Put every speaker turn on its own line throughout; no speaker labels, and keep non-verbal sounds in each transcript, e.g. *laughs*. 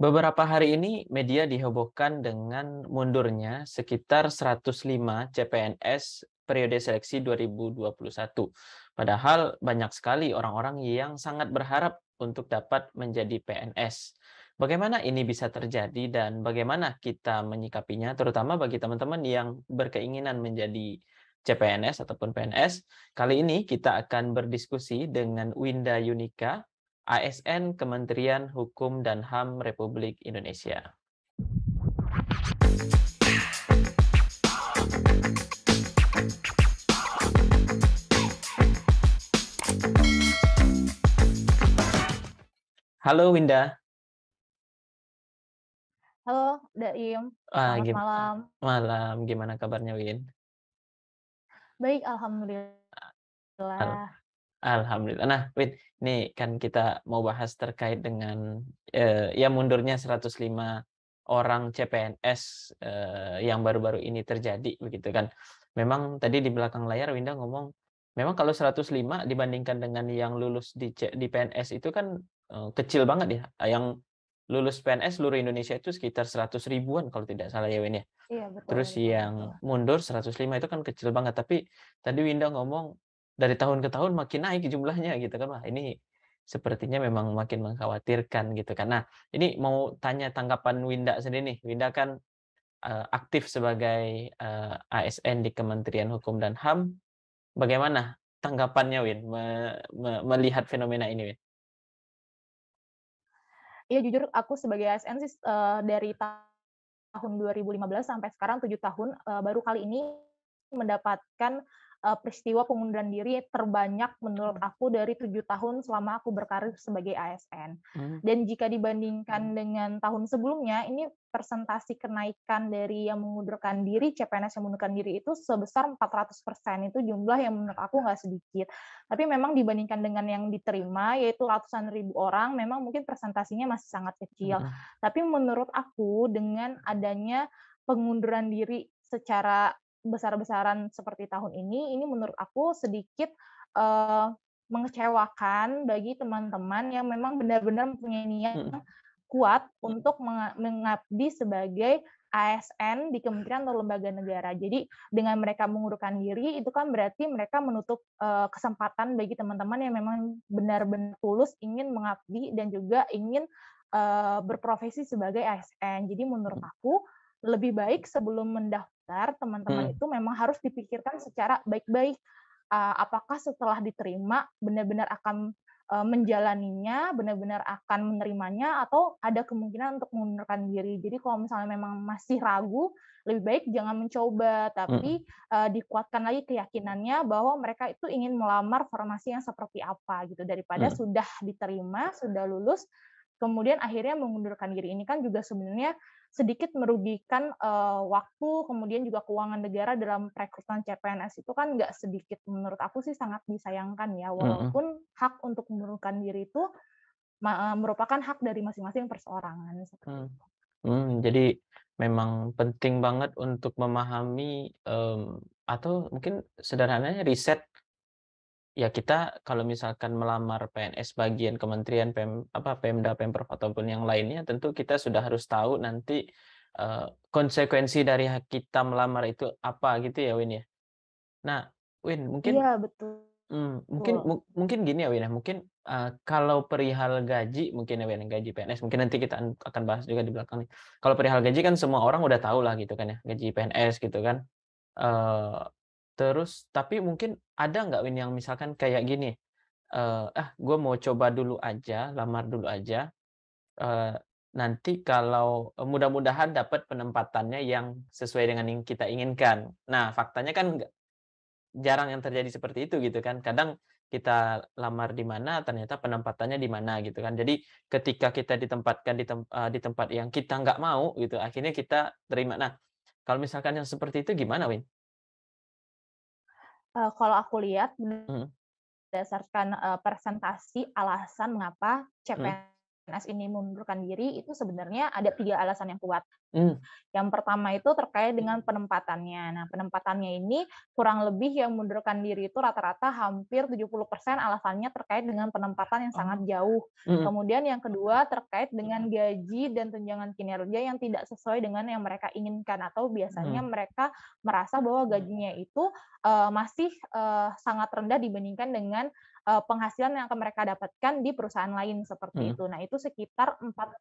Beberapa hari ini media dihebohkan dengan mundurnya sekitar 105 CPNS periode seleksi 2021. Padahal banyak sekali orang-orang yang sangat berharap untuk dapat menjadi PNS. Bagaimana ini bisa terjadi dan bagaimana kita menyikapinya terutama bagi teman-teman yang berkeinginan menjadi CPNS ataupun PNS. Kali ini kita akan berdiskusi dengan Winda Yunika ASN Kementerian Hukum dan HAM Republik Indonesia. Halo Winda.
Halo Daim. Ah, Selamat malam.
Malam. Gimana kabarnya Win?
Baik, alhamdulillah. Halo.
Alhamdulillah. Nah, Win, ini kan kita mau bahas terkait dengan eh, ya mundurnya 105 orang CPNS eh, yang baru-baru ini terjadi begitu kan. Memang tadi di belakang layar Winda ngomong memang kalau 105 dibandingkan dengan yang lulus di di PNS itu kan eh, kecil banget ya. Yang lulus PNS seluruh Indonesia itu sekitar 100 ribuan kalau tidak salah ya Win ya. Iya, betul. Terus yang mundur 105 itu kan kecil banget tapi tadi Winda ngomong dari tahun ke tahun makin naik jumlahnya gitu kan wah ini sepertinya memang makin mengkhawatirkan gitu kan nah ini mau tanya tanggapan Winda sendiri nih Winda kan uh, aktif sebagai uh, eh, ASN di Kementerian Hukum dan Ham bagaimana tanggapannya Win me, me, melihat fenomena ini Win
Iya jujur aku sebagai ASN sih uh, dari tahun 2015 sampai sekarang tujuh tahun uh, baru kali ini mendapatkan uh, peristiwa pengunduran diri terbanyak menurut hmm. aku dari tujuh tahun selama aku berkarir sebagai ASN. Hmm. Dan jika dibandingkan hmm. dengan tahun sebelumnya, ini presentasi kenaikan dari yang mengundurkan diri, CPNS yang mengundurkan diri itu sebesar 400%. Itu jumlah yang menurut aku nggak sedikit. Tapi memang dibandingkan dengan yang diterima, yaitu ratusan ribu orang, memang mungkin presentasinya masih sangat kecil. Hmm. Tapi menurut aku, dengan adanya pengunduran diri secara besar-besaran seperti tahun ini ini menurut aku sedikit uh, mengecewakan bagi teman-teman yang memang benar-benar punya niat hmm. kuat untuk mengabdi sebagai ASN di kementerian atau lembaga negara. Jadi dengan mereka mengurukan diri itu kan berarti mereka menutup uh, kesempatan bagi teman-teman yang memang benar-benar tulus ingin mengabdi dan juga ingin uh, berprofesi sebagai ASN. Jadi menurut hmm. aku lebih baik sebelum mendaftar daftar, teman-teman hmm. itu memang harus dipikirkan secara baik-baik. Uh, apakah setelah diterima benar-benar akan uh, menjalaninya, benar-benar akan menerimanya, atau ada kemungkinan untuk mengundurkan diri. Jadi kalau misalnya memang masih ragu, lebih baik jangan mencoba, tapi hmm. uh, dikuatkan lagi keyakinannya bahwa mereka itu ingin melamar formasi yang seperti apa gitu daripada hmm. sudah diterima, sudah lulus, kemudian akhirnya mengundurkan diri ini kan juga sebenarnya sedikit merugikan uh, waktu kemudian juga keuangan negara dalam perekrutan CPNS itu kan nggak sedikit menurut aku sih sangat disayangkan ya walaupun mm-hmm. hak untuk mengundurkan diri itu eh, merupakan hak dari masing-masing perseorangan. Hmm.
Hmm, jadi memang penting banget untuk memahami um, atau mungkin sederhananya riset ya kita kalau misalkan melamar PNS bagian kementerian PM, apa Pemda Pemprov ataupun yang lainnya tentu kita sudah harus tahu nanti uh, konsekuensi dari kita melamar itu apa gitu ya Win ya. Nah, Win mungkin Iya, betul. Hmm, mungkin oh. mungkin gini ya Win ya, mungkin uh, kalau perihal gaji mungkin ya Win gaji PNS mungkin nanti kita akan bahas juga di belakang nih. Kalau perihal gaji kan semua orang udah tahu lah gitu kan ya, gaji PNS gitu kan. Uh, Terus tapi mungkin ada nggak Win yang misalkan kayak gini, eh ah gue mau coba dulu aja, lamar dulu aja. Eh, nanti kalau eh, mudah-mudahan dapat penempatannya yang sesuai dengan yang kita inginkan. Nah faktanya kan nggak jarang yang terjadi seperti itu gitu kan. Kadang kita lamar di mana ternyata penempatannya di mana gitu kan. Jadi ketika kita ditempatkan di, tem eh, di tempat yang kita nggak mau gitu, akhirnya kita terima. Nah kalau misalkan yang seperti itu gimana Win?
uh, kalau aku lihat mhm. berdasarkan uh, presentasi alasan mengapa mhm. CPNS PNS ini mundurkan diri itu sebenarnya ada tiga alasan yang kuat. Hmm. Yang pertama itu terkait dengan penempatannya. Nah, penempatannya ini kurang lebih yang mundurkan diri itu rata-rata hampir 70% alasannya terkait dengan penempatan yang sangat oh. jauh. Hmm. Kemudian yang kedua terkait dengan gaji dan tunjangan kinerja yang tidak sesuai dengan yang mereka inginkan atau biasanya hmm. mereka merasa bahwa gajinya itu uh, masih uh, sangat rendah dibandingkan dengan Eh, penghasilan yang akan mereka dapatkan di perusahaan lain seperti hmm. itu. Nah, itu sekitar 45%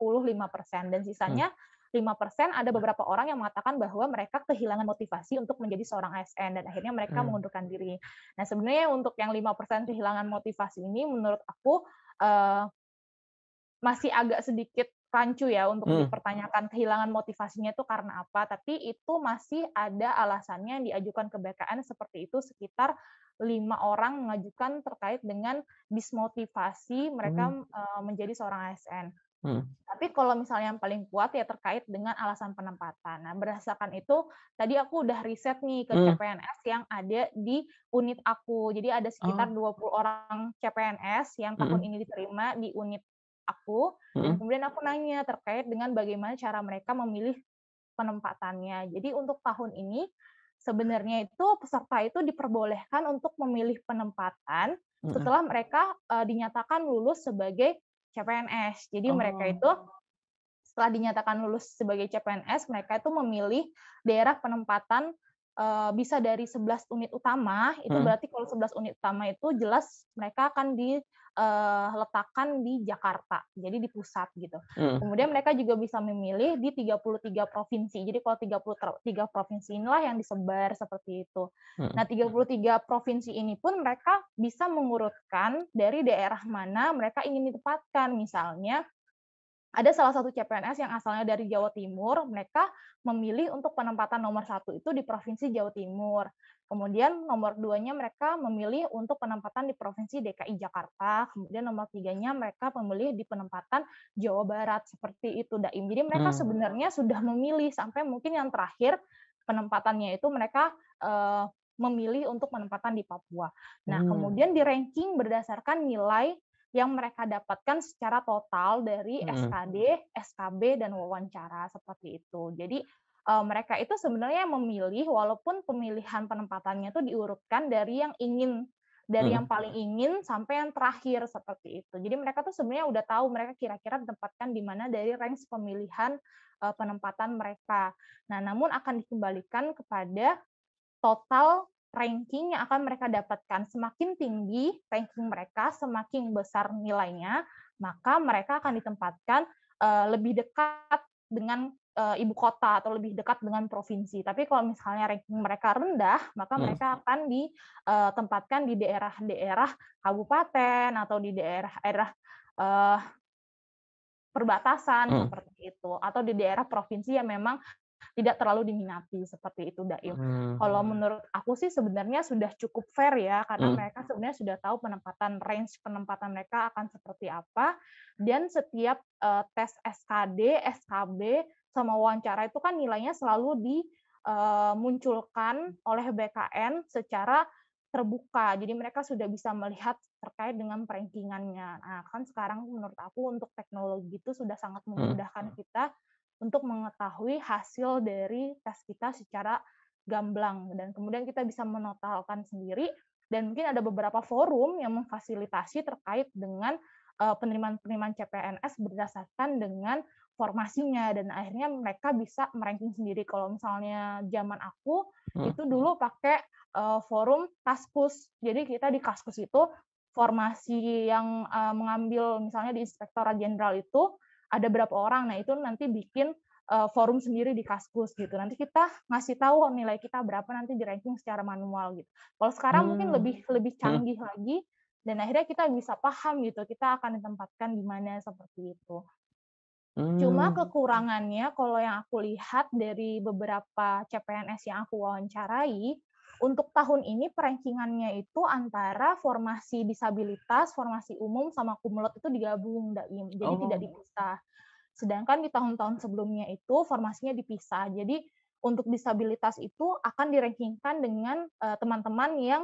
dan hmm. sisanya hmm. 5% ada beberapa orang yang mengatakan bahwa mereka kehilangan motivasi untuk menjadi seorang ASN dan akhirnya mereka hmm. mengundurkan diri. Nah, sebenarnya untuk yang 5% kehilangan motivasi ini menurut aku uh, masih agak sedikit rancu ya untuk hmm. dipertanyakan kehilangan motivasinya itu karena apa, tapi itu masih ada alasannya yang diajukan ke BKN seperti itu sekitar lima orang mengajukan terkait dengan dismotivasi mereka hmm. Eh, menjadi seorang ASN. Hmm. Tapi kalau misalnya yang paling kuat ya terkait dengan alasan penempatan. Nah, berdasarkan itu tadi aku udah riset nih ke hmm. CPNS yang ada di unit aku. Jadi ada sekitar oh. 20 orang CPNS yang tahun hmm. ini diterima di unit aku. Hmm. Kemudian aku nanya terkait dengan bagaimana cara mereka memilih penempatannya. Jadi untuk tahun ini sebenarnya itu peserta itu diperbolehkan untuk memilih penempatan hmm. setelah mereka uh, dinyatakan lulus sebagai CPNS. Jadi oh. mereka itu oh. setelah dinyatakan lulus sebagai CPNS, mereka itu memilih daerah penempatan eh, bisa dari 11 unit utama. Itu hmm. berarti kalau 11 unit utama itu jelas mereka akan di uh, letakkan di Jakarta, jadi di pusat gitu. Hmm. Kemudian mereka juga bisa memilih di 33 provinsi. Jadi kalau 33 provinsi inilah yang disebar seperti itu. Hmm. Nah, 33 provinsi ini pun mereka bisa mengurutkan dari daerah mana mereka ingin ditempatkan. Misalnya ada salah satu CPNS yang asalnya dari Jawa Timur, mereka memilih untuk penempatan nomor satu itu di Provinsi Jawa Timur. Kemudian nomor duanya mereka memilih untuk penempatan di Provinsi DKI Jakarta. Kemudian nomor tiganya mereka memilih di penempatan Jawa Barat seperti itu Daim. Jadi mereka hmm. sebenarnya sudah memilih sampai mungkin yang terakhir penempatannya itu mereka uh, memilih untuk penempatan di Papua.
Nah, hmm. kemudian
di ranking berdasarkan nilai yang mereka dapatkan secara total dari SKD, SKB dan wawancara seperti itu. Jadi uh, mereka itu sebenarnya memilih walaupun pemilihan penempatannya itu diurutkan dari yang ingin dari hmm. yang paling ingin sampai yang terakhir seperti itu. Jadi mereka tuh sebenarnya udah tahu mereka kira-kira ditempatkan di mana dari range pemilihan uh, penempatan mereka. Nah, namun akan dikembalikan kepada total ranking yang akan mereka dapatkan. Semakin tinggi ranking mereka, semakin besar nilainya, maka mereka akan ditempatkan uh, lebih dekat dengan uh, ibu kota atau lebih dekat dengan provinsi. Tapi kalau misalnya ranking mereka rendah, maka hmm. mereka akan ditempatkan eh, di daerah-daerah kabupaten atau di daerah-daerah uh, perbatasan hmm. seperti itu atau di daerah provinsi yang memang tidak terlalu diminati seperti itu Dail.
Hmm. Kalau
menurut aku sih sebenarnya sudah cukup fair ya karena hmm. mereka sebenarnya sudah tahu penempatan range penempatan mereka akan seperti apa dan setiap uh, tes SKD, SKB sama wawancara itu kan nilainya selalu dimunculkan eh, oleh BKN secara terbuka. Jadi mereka sudah bisa melihat terkait dengan perenkingannya. Nah, kan sekarang menurut aku untuk teknologi itu sudah sangat hmm. memudahkan kita untuk mengetahui hasil dari tes kita secara gamblang dan kemudian kita bisa menotalkan sendiri dan mungkin ada beberapa forum yang memfasilitasi terkait dengan eh, penerimaan-penerimaan CPNS berdasarkan dengan formasinya dan akhirnya mereka bisa meranking sendiri. Kalau misalnya zaman aku hmm. itu dulu pakai uh, forum Kaskus. Jadi kita di Kaskus itu formasi yang eh, mengambil misalnya di Inspektorat Jenderal itu ada berapa orang nah itu nanti bikin uh, forum sendiri di kaskus gitu nanti kita ngasih tahu nilai kita berapa nanti di ranking secara manual gitu kalau sekarang hmm. mungkin lebih lebih hmm. canggih hmm. lagi dan akhirnya kita bisa paham gitu kita akan ditempatkan di mana seperti itu hmm. cuma kekurangannya kalau yang aku lihat dari beberapa CPNS yang aku wawancarai untuk tahun ini perankingannya itu antara formasi disabilitas, formasi umum sama kumulat itu digabung Daim. Jadi oh. tidak dipisah. Sedangkan di tahun-tahun sebelumnya itu formasinya dipisah. Jadi untuk disabilitas itu akan direkingkan dengan eh, teman-teman uh, yang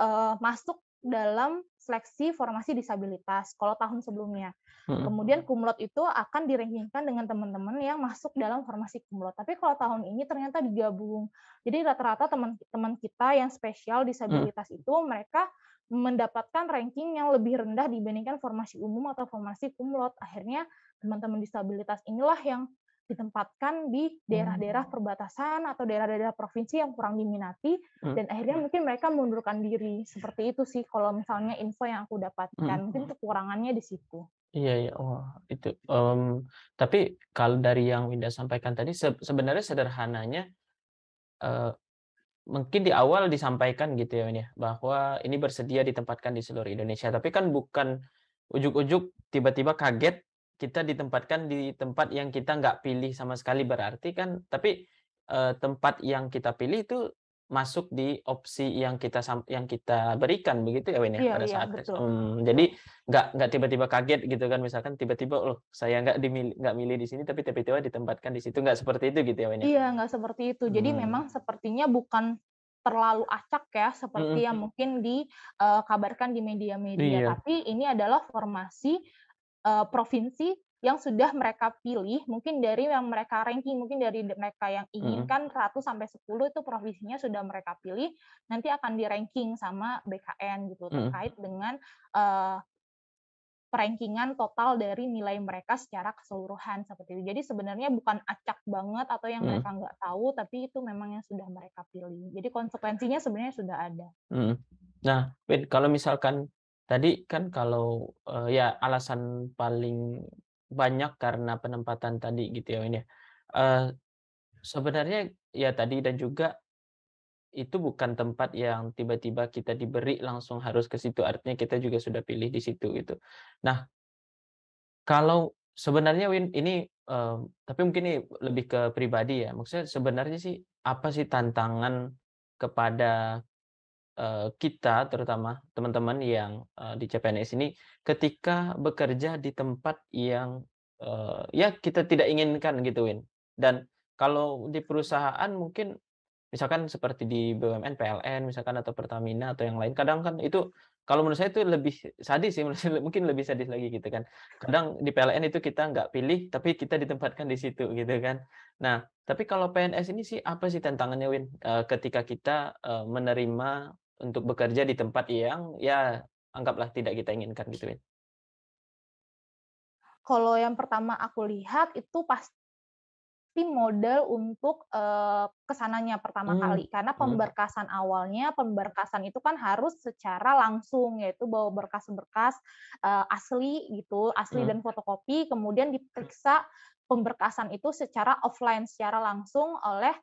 uh, masuk dalam seleksi formasi disabilitas kalau tahun sebelumnya. Hmm. Kemudian kumlot itu akan direngkingkan dengan teman-teman yang masuk dalam formasi kumlot. Tapi kalau tahun ini ternyata digabung. Jadi rata-rata teman-teman kita yang spesial disabilitas hmm. itu mereka mendapatkan ranking yang lebih rendah dibandingkan formasi umum atau formasi kumlot. Akhirnya teman-teman disabilitas inilah yang ditempatkan di daerah-daerah hmm. perbatasan atau daerah-daerah provinsi yang kurang diminati hmm. dan akhirnya mungkin mereka mundurkan diri seperti itu sih kalau misalnya info yang aku dapatkan hmm. mungkin kekurangannya di situ.
Iya iya oh, itu um, tapi kalau dari yang Winda sampaikan tadi sebenarnya sederhananya uh, mungkin di awal disampaikan gitu ya ini bahwa ini bersedia ditempatkan di seluruh Indonesia tapi kan bukan ujuk-ujuk tiba-tiba kaget kita ditempatkan di tempat yang kita nggak pilih sama sekali berarti kan tapi eh, tempat yang kita pilih itu masuk di opsi yang kita yang kita berikan begitu ya Wen ya iya, pada iya, saat betul. Hmm, jadi nggak nggak tiba-tiba kaget gitu kan misalkan tiba-tiba loh saya nggak dimilih nggak milih di sini tapi tiba-tiba ditempatkan di situ nggak seperti itu gitu ya Wen ya? iya
nggak seperti itu jadi hmm. memang sepertinya bukan terlalu acak ya seperti mm -hmm. yang hmm. mungkin dikabarkan eh, uh, di media-media iya. tapi ini adalah formasi uh, provinsi yang sudah mereka pilih mungkin dari yang mereka ranking mungkin dari mereka yang inginkan mm -hmm. 100 kan sampai 10 itu provinsinya sudah mereka pilih nanti akan di ranking sama BKN gitu mm -hmm. terkait dengan uh, perankingan total dari nilai mereka secara keseluruhan seperti itu. Jadi sebenarnya bukan acak banget atau yang hmm. mereka nggak tahu, tapi itu memang yang sudah mereka pilih. Jadi konsekuensinya sebenarnya sudah ada.
Hmm. Nah, kalau misalkan Tadi kan kalau, uh, ya alasan paling banyak karena penempatan tadi gitu ya, Win ya. Eh, sebenarnya ya tadi dan juga itu bukan tempat yang tiba-tiba kita diberi langsung harus ke situ, artinya kita juga sudah pilih di situ gitu. Nah kalau sebenarnya Win ini, eh, tapi mungkin ini lebih ke pribadi ya, maksudnya sebenarnya sih apa sih tantangan kepada Eh, kita terutama teman-teman yang eh, di CPNS ini ketika bekerja di tempat yang eh, ya kita tidak inginkan gitu Win. Dan kalau di perusahaan mungkin misalkan seperti di BUMN, PLN misalkan atau Pertamina atau yang lain kadang kan itu kalau menurut saya itu lebih sadis sih *laughs* menurut saya, mungkin lebih sadis lagi gitu kan kadang di PLN itu kita nggak pilih tapi kita ditempatkan di situ gitu kan nah tapi kalau PNS ini sih apa sih tantangannya Win ketika kita menerima untuk bekerja di tempat yang ya anggaplah tidak kita inginkan gitu ya.
Kalau yang pertama aku lihat itu pasti model untuk uh, kesananya pertama hmm. kali karena hmm. pemberkasan hmm. awalnya pemberkasan itu kan harus secara langsung yaitu bawa berkas-berkas uh, asli gitu asli hmm. dan fotokopi kemudian hmm. diperiksa pemberkasan itu secara offline secara langsung oleh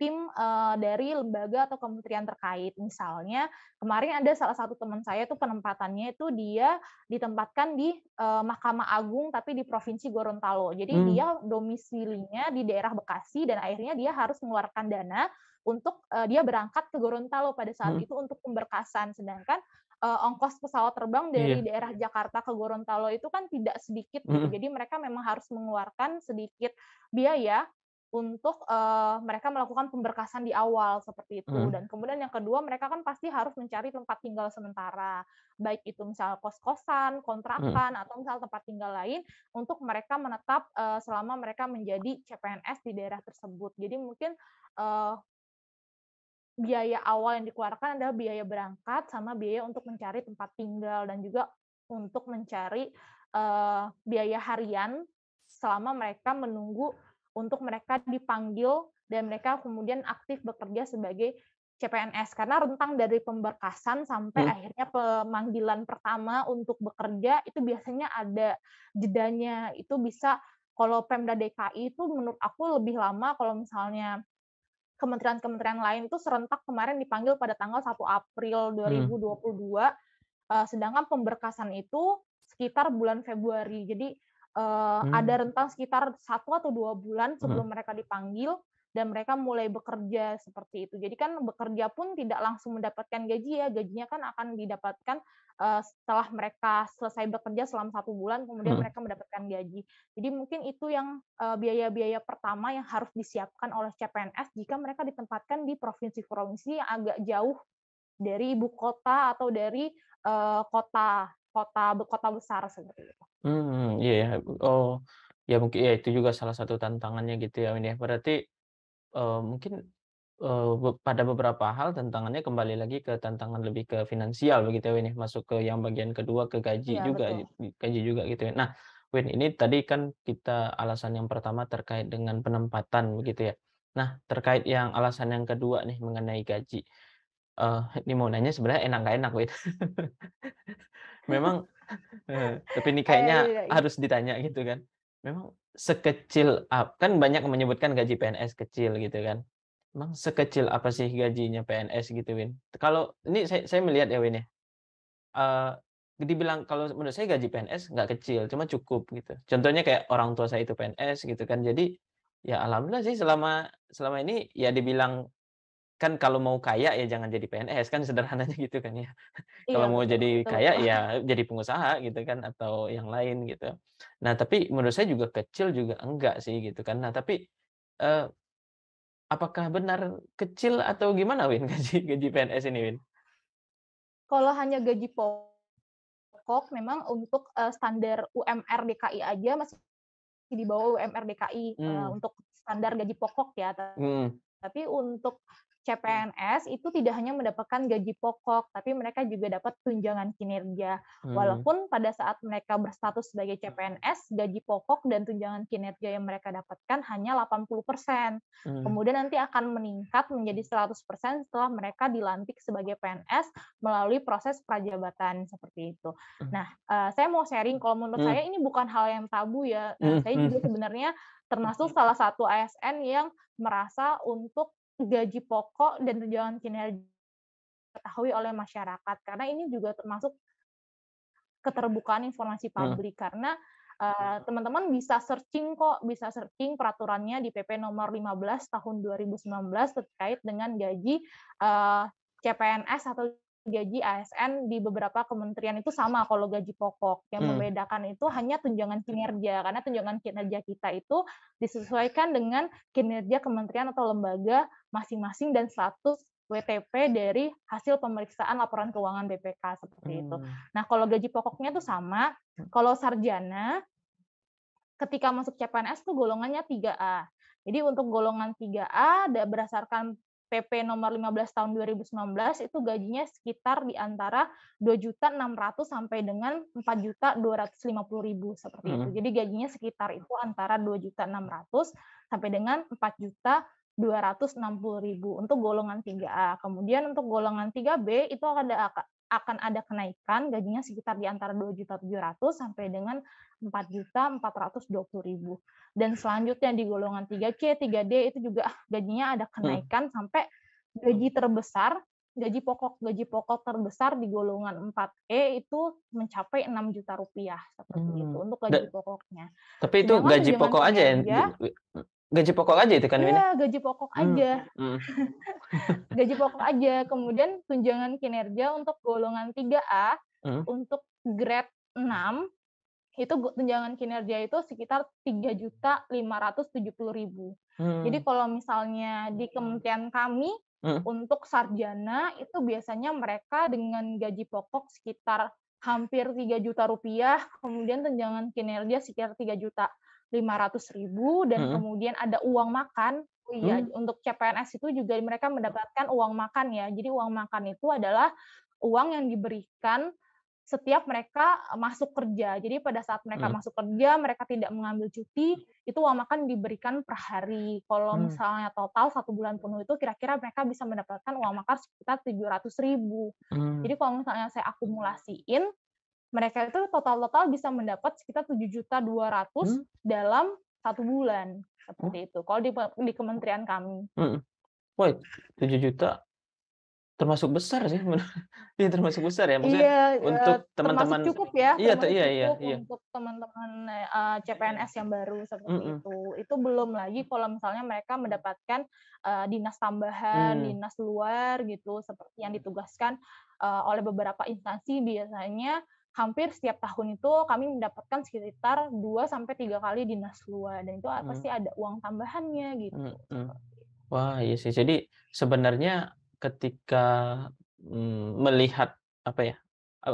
tim uh, dari lembaga atau kementerian terkait. Misalnya kemarin ada salah satu teman saya itu penempatannya itu dia ditempatkan di uh, Mahkamah Agung tapi di Provinsi Gorontalo. Jadi hmm. dia domisilinya di daerah Bekasi dan akhirnya dia harus mengeluarkan dana untuk uh, dia berangkat ke Gorontalo pada saat hmm. itu untuk pemberkasan sedangkan uh, ongkos pesawat terbang dari yeah. daerah Jakarta ke Gorontalo itu kan tidak sedikit gitu. Hmm. Jadi mereka memang harus mengeluarkan sedikit biaya untuk uh, mereka melakukan pemberkasan di awal seperti itu hmm. dan kemudian yang kedua mereka kan pasti harus mencari tempat tinggal sementara baik itu misal kos-kosan, hmm. kontrakan hmm. atau misal tempat tinggal lain untuk mereka menetap uh, selama mereka menjadi CPNS di daerah tersebut. Jadi mungkin uh, biaya awal yang dikeluarkan adalah biaya berangkat sama biaya untuk mencari tempat tinggal dan juga untuk mencari uh, biaya harian selama mereka menunggu untuk mereka dipanggil dan mereka kemudian aktif bekerja sebagai CPNS karena rentang dari pemberkasan sampai hmm. akhirnya pemanggilan pertama untuk bekerja itu biasanya ada jedanya itu bisa kalau Pemda DKI itu menurut aku lebih lama kalau misalnya kementerian-kementerian lain itu serentak kemarin dipanggil pada tanggal 1 April 2022 hmm. Eh, sedangkan pemberkasan itu sekitar bulan Februari jadi Eh, hmm. Ada rentang sekitar satu atau dua bulan hmm. sebelum hmm. mereka dipanggil dan mereka mulai bekerja seperti itu. Jadi kan bekerja pun tidak langsung mendapatkan gaji ya, gajinya kan akan didapatkan uh, setelah mereka selesai bekerja selama satu bulan, kemudian hmm. mereka mendapatkan gaji. Jadi mungkin itu yang eh, biaya-biaya uh, pertama yang harus disiapkan oleh CPNS jika mereka ditempatkan di provinsi-provinsi yang agak jauh dari ibu kota atau dari uh, kota kota kota besar seperti itu.
Hmm, iya. Yeah. Oh, ya mungkin ya itu juga salah satu tantangannya gitu ya ini. Ya. Berarti uh, mungkin eh, pada beberapa hal tantangannya kembali lagi ke tantangan lebih ke finansial begitu ya Win ya. masuk ke yang bagian kedua ke gaji ya, juga betul. gaji juga gitu ya. Nah, Win ini tadi kan kita alasan yang pertama terkait dengan penempatan begitu ya. Nah, terkait yang alasan yang kedua nih mengenai gaji. Uh, ini mau nanya sebenarnya enak nggak enak Win? *laughs* memang *laughs* eh, tapi ini kayaknya iya iya iya. harus ditanya gitu kan memang sekecil apa kan banyak menyebutkan gaji PNS kecil gitu kan Memang sekecil apa sih gajinya PNS gitu Win kalau ini saya, saya melihat ya Win ya uh, dibilang kalau menurut saya gaji PNS nggak kecil cuma cukup gitu contohnya kayak orang tua saya itu PNS gitu kan jadi ya alhamdulillah sih selama selama ini ya dibilang kan kalau mau kaya ya jangan jadi PNS kan sederhananya gitu kan ya.
Iya, kalau mau betul, jadi betul. kaya ya
jadi pengusaha gitu kan atau yang lain gitu. Nah, tapi menurut saya juga kecil juga enggak sih gitu kan. Nah, tapi eh, apakah benar kecil atau gimana Win *laughs* gaji gaji PNS ini Win?
Kalau hanya gaji pokok memang untuk standar UMR DKI aja masih di bawah UMR DKI hmm. untuk standar gaji pokok ya. Hmm. Tapi untuk CPNS itu tidak hanya mendapatkan gaji pokok, tapi mereka juga dapat tunjangan kinerja. Hmm. Walaupun pada saat mereka berstatus sebagai CPNS, gaji pokok dan tunjangan kinerja yang mereka dapatkan hanya 80%. Hmm. Kemudian nanti akan meningkat menjadi 100% setelah mereka dilantik sebagai PNS melalui proses prajabatan seperti itu. Hmm. Nah, eh, saya mau sharing kalau menurut saya ini bukan hal yang tabu ya. Saya juga sebenarnya termasuk salah satu ASN yang merasa untuk gaji pokok dan tunjangan kinerja diketahui oleh masyarakat karena ini juga termasuk keterbukaan informasi hmm. publik hmm. karena eh, teman-teman uh, bisa searching kok bisa searching peraturannya di PP nomor 15 tahun 2019 terkait dengan gaji uh, eh, CPNS atau gaji ASN di beberapa kementerian itu sama kalau gaji pokok. Yang hmm. membedakan itu hanya tunjangan kinerja karena tunjangan kinerja kita itu disesuaikan dengan kinerja kementerian atau lembaga masing-masing dan status WTP dari hasil pemeriksaan laporan keuangan BPK seperti hmm. itu. Nah, kalau gaji pokoknya itu sama. Kalau sarjana ketika masuk CPNS tuh golongannya 3A. Jadi untuk golongan 3A berdasarkan PP nomor 15 tahun 2019 itu gajinya sekitar di antara 2.600 sampai dengan 4.250.000 seperti hmm. itu. Jadi gajinya sekitar itu antara 2.600 sampai dengan 4.260.000 untuk golongan 3A. Kemudian untuk golongan 3B itu ada akan ada kenaikan gajinya sekitar di antara juta 2.700 sampai dengan juta ribu Dan selanjutnya di golongan 3C, 3D itu juga ah, gajinya ada hmm. kenaikan hmm. sampai gaji terbesar, gaji pokok gaji pokok terbesar di golongan 4E itu mencapai 6 juta rupiah seperti hmm. itu untuk gaji pokoknya.
Tapi itu Sedangkan gaji pokok aja ya gaji pokok aja itu kan Iya,
gaji pokok hmm, aja. Hmm. Hmm. *laughs* gaji pokok aja. Kemudian tunjangan kinerja untuk golongan 3A hmm. untuk grade 6 itu tunjangan kinerja itu sekitar tiga juta lima ratus tujuh 3.570.000.
Hmm. Jadi kalau
misalnya di kementerian kami hmm. untuk sarjana itu biasanya mereka dengan gaji pokok sekitar hampir 3 juta rupiah, kemudian tunjangan kinerja sekitar 3 juta ratus ribu dan hmm. kemudian ada uang makan. Oh iya, hmm. untuk CPNS itu juga mereka mendapatkan uang makan ya. Jadi uang makan itu adalah uang yang diberikan setiap mereka eh, masuk kerja. Jadi pada saat mereka hmm. masuk kerja, mereka tidak mengambil cuti, itu uang makan diberikan per hari. Kalau hmm. misalnya total satu bulan penuh itu kira-kira mereka bisa mendapatkan uang makan sekitar ratus ribu. Hmm. Jadi kalau misalnya saya akumulasiin, mereka itu total-total bisa mendapat sekitar 7 juta 200 hmm? dalam satu bulan seperti oh? itu. Kalau di, di kementerian kami.
Hmm. Wait, 7 juta termasuk besar sih. *laughs* Iya, termasuk besar ya maksudnya iya, untuk eh, teman-teman cukup ya. Iya, iya, iya, iya. Untuk
teman-teman uh, eh, CPNS yang baru seperti mm -mm. itu. Itu belum lagi kalau misalnya mereka mendapatkan uh, dinas tambahan, mm. dinas luar gitu seperti yang ditugaskan uh, oleh beberapa instansi biasanya hampir setiap tahun itu kami mendapatkan sekitar 2 sampai tiga kali dinas luar dan itu hmm. pasti ada uang tambahannya gitu.
Hmm. hmm. Wah, iya sih. Jadi sebenarnya ketika hmm, melihat apa ya?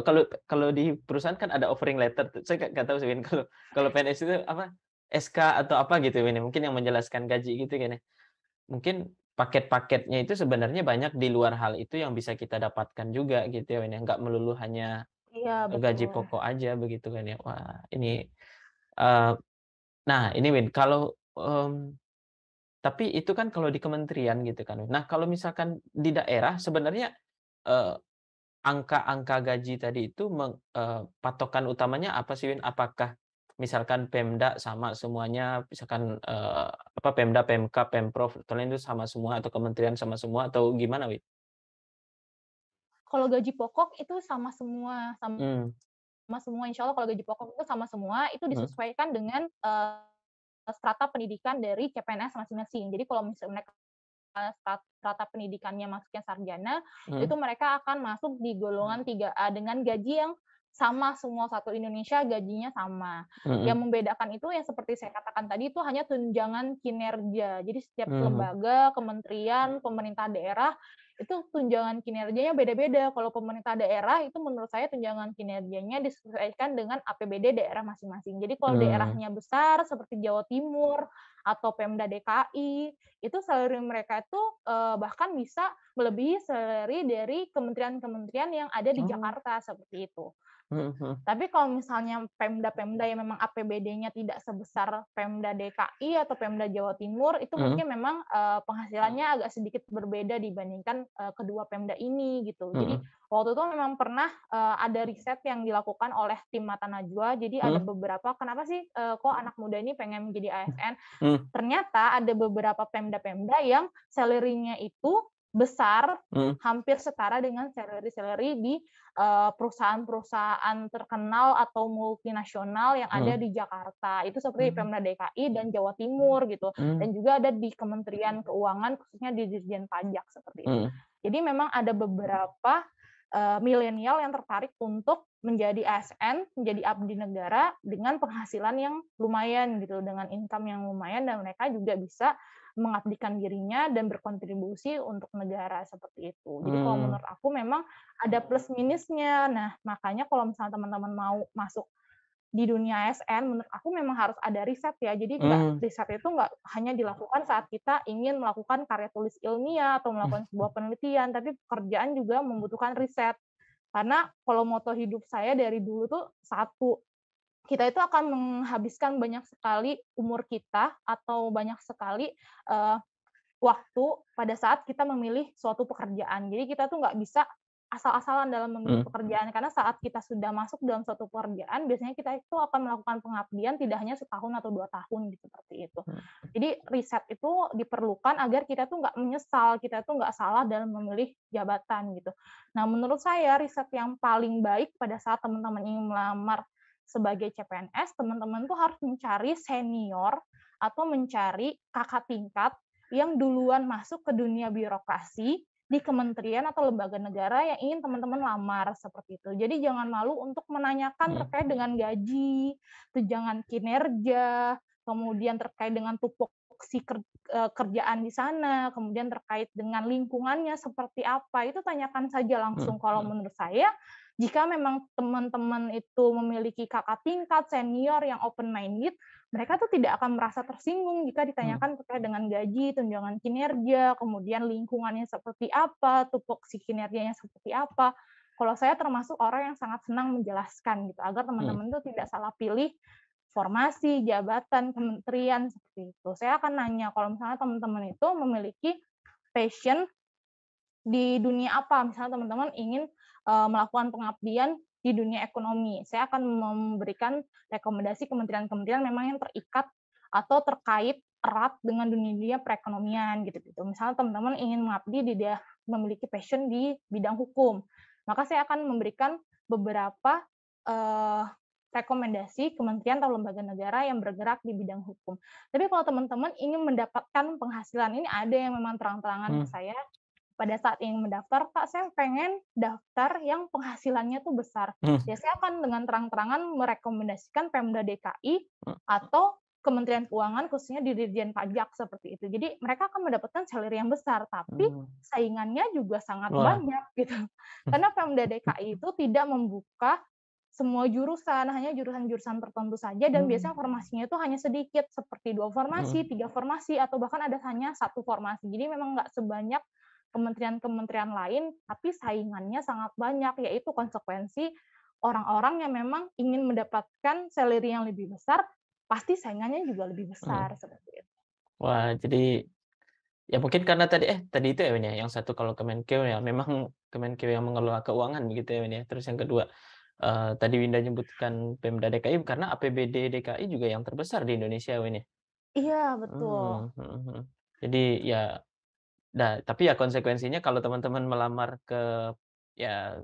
Kalau kalau di perusahaan kan ada offering letter. Saya nggak tahu sih *laughs* kalau kalau PNS itu apa? SK atau apa gitu ini ya. mungkin yang menjelaskan gaji gitu kan ya. Mungkin paket-paketnya itu sebenarnya banyak di luar hal itu yang bisa kita dapatkan juga gitu ya ini ya. nggak melulu hanya
Iya, betul. gaji pokok
aja begitu kan ya. Wah, ini uh, nah ini Win, kalau um, tapi itu kan kalau di kementerian gitu kan. Nah, kalau misalkan di daerah sebenarnya angka eh, angka-angka gaji tadi itu meng, uh, patokan utamanya apa sih Win? Apakah misalkan Pemda sama semuanya, misalkan uh, apa Pemda, Pemka, Pemprov, kalian itu sama semua atau kementerian sama semua atau gimana, Win?
kalau gaji pokok itu sama semua sama, hmm. sama semua insya Allah kalau gaji pokok itu sama semua itu hmm. disesuaikan hmm. dengan uh, strata pendidikan dari CPNS masing-masing. Jadi kalau misalnya mereka strata pendidikannya masuknya sarjana, hmm. itu mereka akan masuk di golongan 3A hmm. dengan gaji yang sama semua satu Indonesia gajinya sama. hmm Yang membedakan itu yang seperti saya katakan tadi itu hanya tunjangan kinerja. Jadi setiap hmm lembaga, kementerian, pemerintah daerah itu tunjangan kinerjanya beda-beda. Kalau pemerintah daerah itu menurut saya tunjangan kinerjanya disesuaikan dengan APBD daerah masing-masing. Jadi kalau hmm. daerahnya besar seperti Jawa Timur atau Pemda DKI, itu salary mereka itu eh, bahkan bisa melebihi salary dari kementerian-kementerian yang ada di hmm. Jakarta seperti itu. Hmm, hmm. Tapi kalau misalnya Pemda-Pemda yang memang APBD-nya tidak sebesar Pemda DKI atau Pemda Jawa Timur, itu hmm. mungkin memang eh, penghasilannya hmm. agak sedikit berbeda dibandingkan uh, kedua Pemda ini gitu. Hmm. Jadi waktu itu memang pernah uh, ada riset yang dilakukan oleh tim Mata Najwa. Jadi hmm. ada beberapa kenapa sih uh, kok anak muda ini pengen menjadi ASN? Hmm. Ternyata ada beberapa Pemda-Pemda yang salary-nya itu besar hmm. hampir setara dengan salary-salary di eh, perusahaan-perusahaan terkenal atau multinasional yang ada hmm. di Jakarta. Itu seperti hmm. Pemda DKI dan Jawa Timur gitu. Hmm. Dan juga ada di Kementerian Keuangan khususnya di Dirjen Pajak seperti itu. Hmm. Jadi memang ada beberapa uh, milenial yang tertarik untuk menjadi ASN, menjadi abdi negara dengan penghasilan yang lumayan gitu, dengan income yang lumayan dan mereka juga bisa mengabdikan dirinya dan berkontribusi untuk negara seperti itu. Jadi hmm. kalau menurut aku memang ada plus minusnya. Nah, makanya kalau misalnya teman-teman mau masuk di dunia ASN menurut aku memang harus ada riset ya. Jadi hmm. riset itu nggak hanya dilakukan saat kita ingin melakukan karya tulis ilmiah atau melakukan *laughs* sebuah penelitian, tapi pekerjaan juga membutuhkan riset. Karena kalau moto hidup saya dari dulu tuh satu, kita itu akan menghabiskan banyak sekali umur kita atau banyak sekali uh, waktu pada saat kita memilih suatu pekerjaan. Jadi kita tuh nggak bisa asal-asalan dalam memilih hmm. pekerjaan karena saat kita sudah masuk dalam suatu pekerjaan biasanya kita itu akan melakukan pengabdian tidak hanya setahun atau dua tahun gitu, seperti itu hmm. jadi riset itu diperlukan agar kita tuh nggak menyesal kita tuh nggak salah dalam memilih jabatan gitu nah menurut saya riset yang paling baik pada saat teman-teman ingin melamar sebagai CPNS teman-teman tuh harus mencari senior atau mencari kakak tingkat yang duluan masuk ke dunia birokrasi di kementerian atau lembaga negara yang ingin teman-teman lamar seperti itu. Jadi jangan malu untuk menanyakan iya. terkait dengan gaji, tunjangan kinerja, kemudian terkait dengan tupoksi e, kerjaan di sana, kemudian terkait dengan lingkungannya seperti apa. Itu tanyakan saja langsung nah, kalau iya. menurut saya jika memang teman-teman itu memiliki kakak tingkat senior yang open minded mereka tuh tidak akan merasa tersinggung jika hmm. ditanyakan terkait dengan gaji, tunjangan kinerja, kemudian lingkungannya seperti apa, tupoksi kinerjanya seperti apa. Kalau saya termasuk orang yang sangat senang menjelaskan gitu agar hmm. teman-teman itu tuh tidak salah pilih formasi, jabatan, kementerian seperti itu. Saya akan nanya kalau misalnya teman-teman itu memiliki passion di dunia apa, misalnya teman-teman ingin uh, melakukan pengabdian di dunia ekonomi. Saya akan memberikan rekomendasi kementerian-kementerian memang yang terikat atau terkait erat dengan dunia-dunia perekonomian gitu gitu. Misalnya teman-teman ingin mengabdi di dia memiliki passion di bidang hukum, maka saya akan memberikan beberapa uh, rekomendasi kementerian atau lembaga negara yang bergerak di bidang hukum. Tapi kalau teman-teman ingin mendapatkan penghasilan ini ada yang memang terang-terangan hmm. saya pada saat ingin mendaftar, Pak, saya pengen daftar yang penghasilannya tuh besar. Hmm. Ya, saya akan dengan terang-terangan merekomendasikan Pemda DKI hmm. atau Kementerian Keuangan, khususnya di Dirjen Pajak seperti itu. Jadi mereka akan mendapatkan salary yang besar, tapi hmm. saingannya juga sangat Wah. banyak *laughs* gitu. Hmm. Karena Pemda DKI itu tidak membuka semua jurusan, hanya jurusan-jurusan tertentu saja dan hmm. biasanya formasinya itu hanya sedikit seperti dua formasi, hmm. tiga formasi atau bahkan ada hanya satu formasi. Jadi memang nggak sebanyak kementerian-kementerian lain, tapi saingannya sangat banyak, yaitu konsekuensi orang-orang yang memang ingin mendapatkan salary yang lebih besar, pasti saingannya juga lebih hmm. besar hmm. seperti itu.
Wah, jadi ya mungkin karena tadi eh tadi itu ya Win ya, yang satu kalau Kemenkeu ya memang Kemenkeu yang mengelola keuangan begitu ya Win ya. Terus yang kedua uh, tadi Winda nyebutkan Pemda DKI karena APBD DKI juga yang terbesar di Indonesia Win ya.
Iya, betul. Hmm.
hmm, hmm. Jadi ya Nah, tapi ya konsekuensinya kalau teman-teman melamar ke ya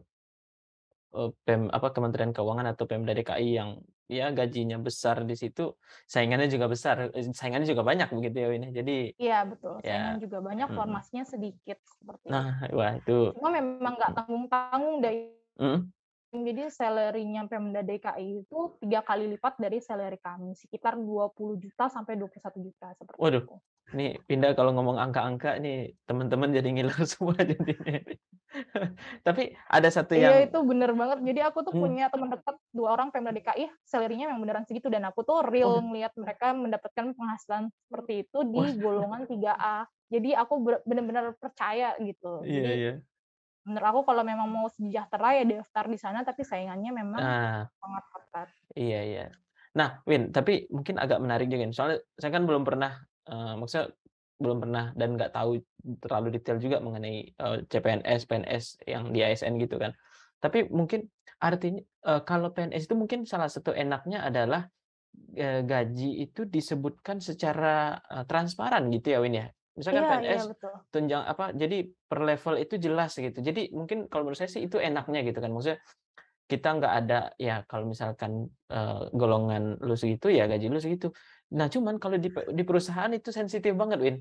Pem, apa Kementerian Keuangan atau Pemda DKI yang ya gajinya besar di situ, saingannya juga besar, eh, saingannya juga banyak begitu ya Wina. Ya. Jadi
Iya, betul. Ya, Saingan juga banyak, formasinya sedikit seperti
Nah, itu. wah itu.
Cuma memang nggak tanggung-tanggung dari jadi salary-nya Pemda DKI itu tiga kali lipat dari salary kami, sekitar 20 juta sampai 21 juta
seperti Waduh, itu. ini pindah kalau ngomong angka-angka nih teman-teman jadi ngiler *laughs* semua jadinya. Tapi ada satu iya, yang Iya,
itu bener banget. Jadi aku tuh hmm. punya teman dekat dua orang Pemda DKI, salary-nya memang beneran segitu dan aku tuh real oh. ngelihat mereka mendapatkan penghasilan seperti itu di golongan 3A. Jadi aku benar-benar percaya gitu. Iya, yeah, iya. Yeah menurut aku kalau memang mau sejahtera ya daftar di sana tapi saingannya memang nah, sangat ketat.
Iya iya. Nah, Win, tapi mungkin agak menarik juga nih. Soalnya saya kan belum pernah uh, maksudnya belum pernah dan nggak tahu terlalu detail juga mengenai uh, CPNS, PNS yang di ASN gitu kan. Tapi mungkin artinya uh, kalau PNS itu mungkin salah satu enaknya adalah uh, gaji itu disebutkan secara uh, transparan gitu ya Win ya misalkan iya, PNS iya, tunjang apa jadi per level itu jelas gitu jadi mungkin kalau menurut saya sih itu enaknya gitu kan maksudnya kita nggak ada ya kalau misalkan uh, golongan lu segitu ya gaji lu segitu nah cuman kalau di di perusahaan itu sensitif banget Win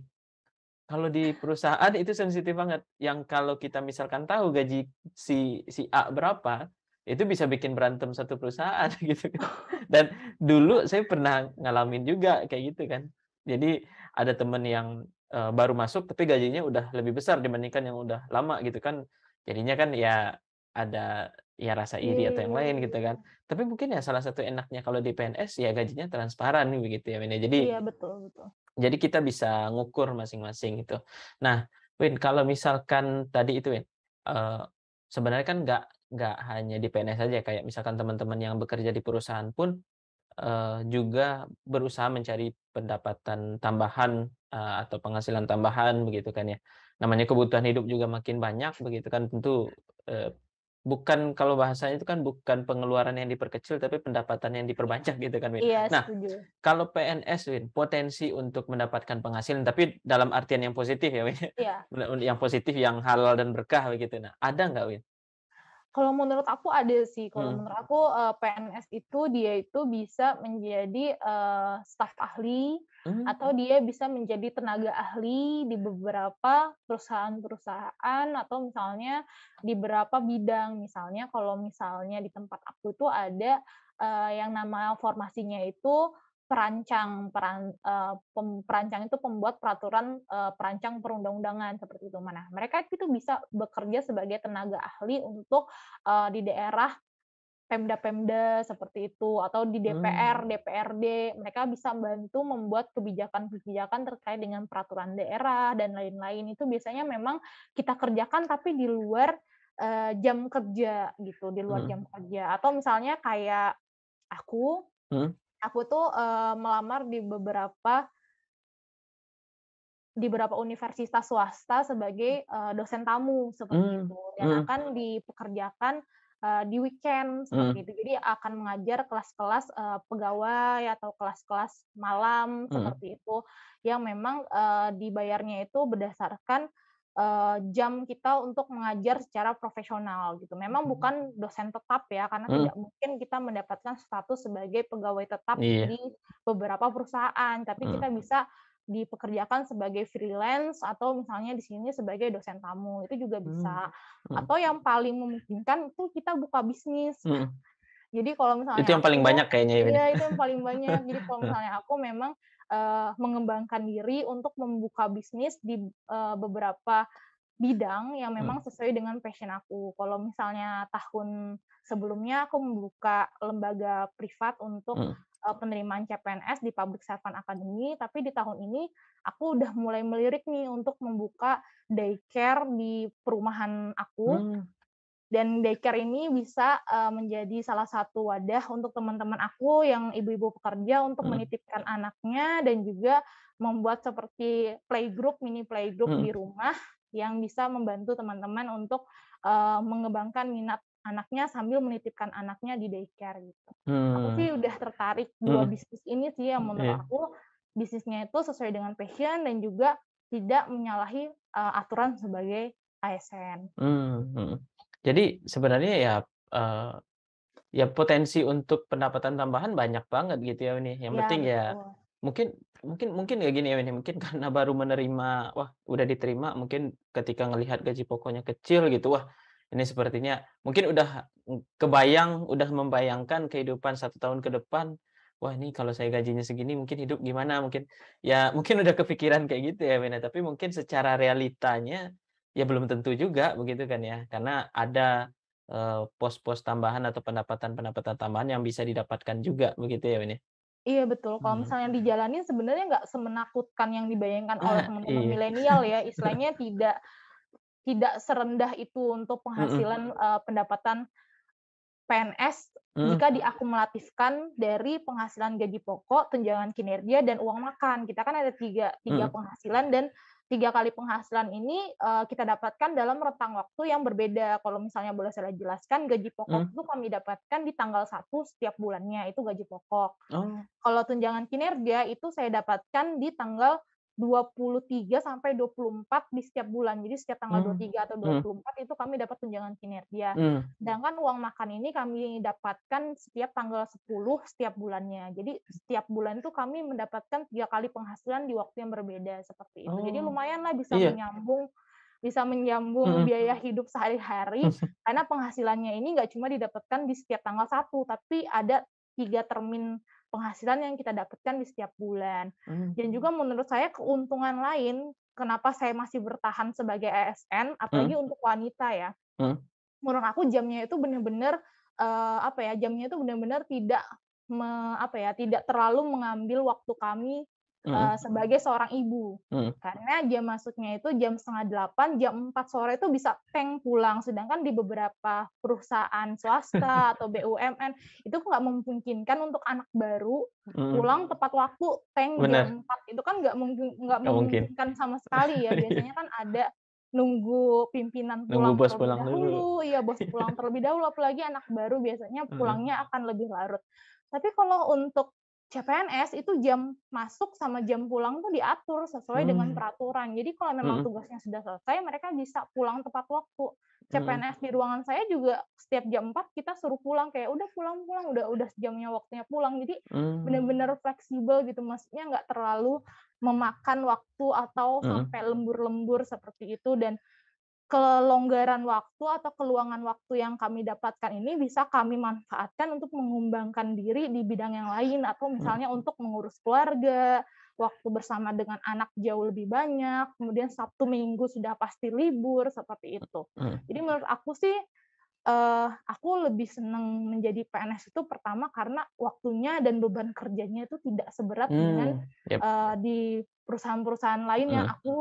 kalau di *laughs* perusahaan itu sensitif banget yang kalau kita misalkan tahu gaji si si A berapa itu bisa bikin berantem satu perusahaan *laughs* gitu kan. dan dulu *laughs* saya pernah ngalamin juga kayak gitu kan jadi ada temen yang Eh, baru masuk tapi gajinya udah lebih besar dibandingkan yang udah lama gitu kan jadinya kan ya ada ya rasa iya, iri hmm. atau iya, yang iya, lain gitu kan tapi mungkin ya salah satu enaknya kalau di PNS ya gajinya transparan nih begitu ya Win ya. jadi iya
betul betul
jadi kita bisa ngukur masing-masing gitu nah Win kalau misalkan tadi itu Win uh, sebenarnya kan nggak nggak hanya di PNS saja kayak misalkan teman-teman yang bekerja di perusahaan pun uh, juga berusaha mencari pendapatan tambahan Eh, atau penghasilan tambahan begitu kan ya. Namanya kebutuhan hidup juga makin banyak begitu kan tentu eh, bukan kalau bahasanya itu kan bukan pengeluaran yang diperkecil tapi pendapatan yang diperbanyak gitu kan Win. Iya, nah, setuju. kalau PNS Win potensi untuk mendapatkan penghasilan tapi dalam artian yang positif ya Win. Ya. Iya. yang positif yang halal dan berkah begitu. Nah, ada nggak Win?
Kalau menurut aku ada sih. Kalau hmm. menurut aku uh, eh, PNS itu dia itu bisa menjadi uh, staf ahli hmm. atau dia bisa menjadi tenaga ahli di beberapa perusahaan-perusahaan atau misalnya di beberapa bidang. Misalnya kalau misalnya di tempat aku tuh ada uh, yang nama formasinya itu perancang peran uh, perancang itu pembuat peraturan uh, perancang perundang-undangan seperti itu mana mereka itu bisa bekerja sebagai tenaga ahli untuk uh, di daerah pemda-pemda seperti itu atau di DPR, hmm. DPRD, mereka bisa membantu membuat kebijakan-kebijakan terkait dengan peraturan daerah dan lain-lain itu biasanya memang kita kerjakan tapi di luar uh, jam kerja gitu, di luar hmm. jam kerja atau misalnya kayak aku hmm aku tuh uh, melamar di beberapa di beberapa universitas swasta sebagai uh, dosen tamu seperti mm. itu yang mm. akan dipekerjakan uh, di weekend hmm. seperti mm. itu. Jadi akan mengajar kelas-kelas uh, pegawai atau kelas-kelas malam mm. seperti itu yang memang uh, dibayarnya itu berdasarkan uh, jam kita untuk mengajar secara profesional gitu. Memang hmm. bukan dosen tetap ya karena hmm. tidak mungkin kita mendapatkan status sebagai pegawai tetap yeah. di beberapa perusahaan, tapi hmm. kita bisa dipekerjakan sebagai freelance atau misalnya di sini sebagai dosen tamu itu juga bisa. Hmm. hmm. Atau yang paling memungkinkan itu kita buka bisnis. Hmm. Jadi kalau misalnya itu yang paling aku, banyak kayaknya ya. Iya, itu yang *laughs* paling banyak. Jadi kalau misalnya aku memang uh, mengembangkan diri untuk membuka bisnis di uh, beberapa bidang yang hmm. memang sesuai dengan passion aku. Kalau misalnya tahun sebelumnya aku membuka lembaga privat untuk uh, penerimaan CPNS di Public Servant Academy, tapi di tahun ini aku udah mulai melirik nih untuk membuka daycare di perumahan aku. Hmm dan daycare ini bisa uh, menjadi salah satu wadah untuk teman-teman aku yang ibu-ibu pekerja untuk hmm. menitipkan anaknya dan juga membuat seperti playgroup mini playgroup hmm. di rumah yang bisa membantu teman-teman untuk uh, mengembangkan minat anaknya sambil menitipkan anaknya di daycare gitu.
Hmm. Aku sih
udah tertarik dua hmm. bisnis ini sih yang menurut yeah. aku bisnisnya itu sesuai dengan passion dan juga tidak menyalahi uh, aturan sebagai ASN.
Hmm. hmm. Jadi sebenarnya ya, uh, ya potensi untuk pendapatan tambahan banyak banget gitu ya ini yang ya, penting ya mungkin mungkin mungkin ya gini ya ini mungkin *laughs* karena baru menerima wah udah diterima mungkin ketika ngelihat gaji pokoknya kecil gitu, wah ini sepertinya mungkin udah, kebayang, udah membayangkan kehidupan satu tahun ke depan, "Wah ini kalau saya gajinya segini mungkin hidup gimana?" Mungkin, ya mungkin udah kepikiran kayak gitu ya Win tapi mungkin secara realitanya ya belum tentu juga begitu kan ya karena ada pos-pos tambahan atau pendapatan-pendapatan tambahan yang bisa didapatkan juga begitu ya ini ya?
Iya betul. Kalau hmm. misalnya dijalani sebenarnya nggak semenakutkan yang dibayangkan oleh ah, teman-teman iya. milenial ya. *laughs* Istilahnya tidak tidak serendah itu untuk penghasilan mm -mm. Uh, pendapatan PNS mm. jika diakumulatifkan dari penghasilan gaji pokok, tunjangan kinerja dan uang makan. Kita kan ada tiga tiga mm. penghasilan dan tiga kali penghasilan ini uh, kita dapatkan dalam rentang waktu yang berbeda. Kalau misalnya boleh saya jelaskan, gaji pokok hmm. itu kami dapatkan di tanggal 1 setiap bulannya, itu gaji pokok. Oh. Kalau tunjangan kinerja itu saya dapatkan di tanggal 23 sampai 24 di setiap bulan. Jadi setiap tanggal hmm. 23 atau 24 hmm. itu kami dapat tunjangan kinerja. Hmm. Sedangkan uang makan ini kami dapatkan setiap tanggal 10 setiap bulannya. Jadi setiap bulan itu kami mendapatkan tiga kali penghasilan di waktu yang berbeda seperti itu. Oh. Jadi lumayan lah bisa yeah. menyambung bisa menyambung hmm. biaya hidup sehari-hari hmm. *laughs* karena penghasilannya ini nggak cuma didapatkan di setiap tanggal satu tapi ada tiga termin penghasilan yang kita dapatkan di setiap bulan. Hmm. Dan juga mhm. menurut saya keuntungan lain kenapa saya masih bertahan sebagai ASN apalagi hmm. untuk wanita ya. Hmm. Menurut aku jamnya itu benar-benar uh, apa ya? Jamnya itu benar-benar tidak me, apa ya? tidak terlalu mengambil waktu kami mm. sebagai seorang ibu mm. karena jam masuknya itu jam setengah delapan jam empat sore itu bisa peng pulang sedangkan di beberapa perusahaan swasta *laughs* atau BUMN itu nggak memungkinkan untuk anak baru mm. pulang tepat waktu peng jam empat itu kan nggak mungkin nggak memungkinkan sama *laughs* sekali ya iya. biasanya kan ada nunggu pimpinan pulang nunggu bos terlebih pulang dahulu. dulu ya bos pulang *laughs* terlebih dahulu apalagi anak baru biasanya pulangnya akan lebih larut tapi kalau untuk CPNS itu jam masuk sama jam pulang tuh diatur sesuai hmm. dengan peraturan. Jadi kalau memang hmm. tugasnya sudah selesai, mereka bisa pulang tepat waktu. CPNS hmm. di ruangan saya juga setiap jam 4 kita suruh pulang kayak udah pulang-pulang, udah udah jamnya waktunya pulang. Jadi hmm. benar-benar fleksibel gitu, maksudnya nggak terlalu memakan waktu atau hmm. sampai lembur-lembur seperti itu dan kelonggaran waktu atau keluangan waktu yang kami dapatkan ini bisa kami manfaatkan untuk mengembangkan diri di bidang yang lain atau hmm. misalnya untuk mengurus keluarga, waktu bersama dengan anak jauh lebih banyak, kemudian Sabtu Minggu sudah pasti libur seperti itu. Hmm. Jadi menurut aku sih uh, aku lebih senang menjadi PNS itu pertama karena waktunya dan beban kerjanya itu tidak seberat hmm, dengan yep. uh, di perusahaan-perusahaan lain hmm. yang aku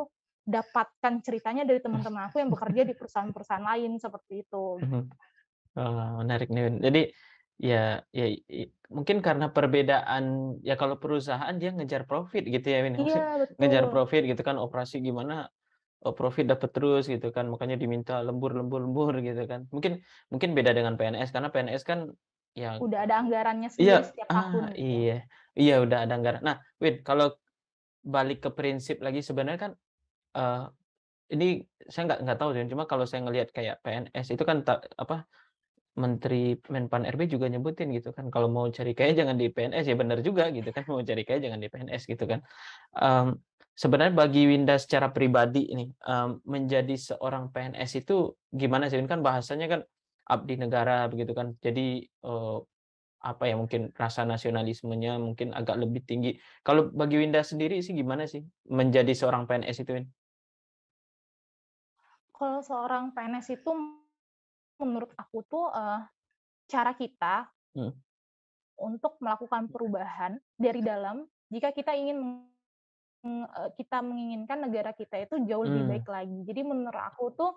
dapatkan ceritanya dari teman-teman aku yang bekerja di perusahaan-perusahaan lain seperti itu. Mhm.
Oh, menarik nih. Jadi ya ya mungkin karena perbedaan ya kalau perusahaan dia ngejar profit gitu ya Win. Ya. Iya, ngejar profit gitu kan operasi gimana oh, profit dapat terus gitu kan makanya diminta lembur lembur lembur gitu kan mungkin mungkin beda dengan PNS karena PNS kan ya udah
ada anggarannya
iya, sendiri iya, setiap ah, tahun gitu. iya iya udah ada anggaran nah Win kalau balik ke prinsip lagi sebenarnya kan uh, ini saya nggak nggak tahu sih, cuma kalau saya ngelihat kayak PNS itu kan tak apa, Menteri Menpan-RB juga nyebutin gitu kan, kalau mau cari kaya jangan di PNS, ya benar juga gitu kan, mau cari kaya jangan di PNS gitu kan. um, sebenarnya bagi Winda secara pribadi ini um, mmm, menjadi seorang PNS itu gimana sih? Kan bahasanya kan abdi negara begitu kan, jadi, uh, apa ya, mungkin rasa nasionalismenya mungkin agak lebih tinggi. Kalau bagi Winda sendiri sih gimana sih menjadi seorang PNS itu, Win?
kalau seorang PNS itu menurut aku tuh uh, cara kita hmm. untuk melakukan perubahan dari dalam jika kita ingin eh, kita menginginkan negara kita itu jauh lebih hmm. baik lagi. Jadi menurut aku tuh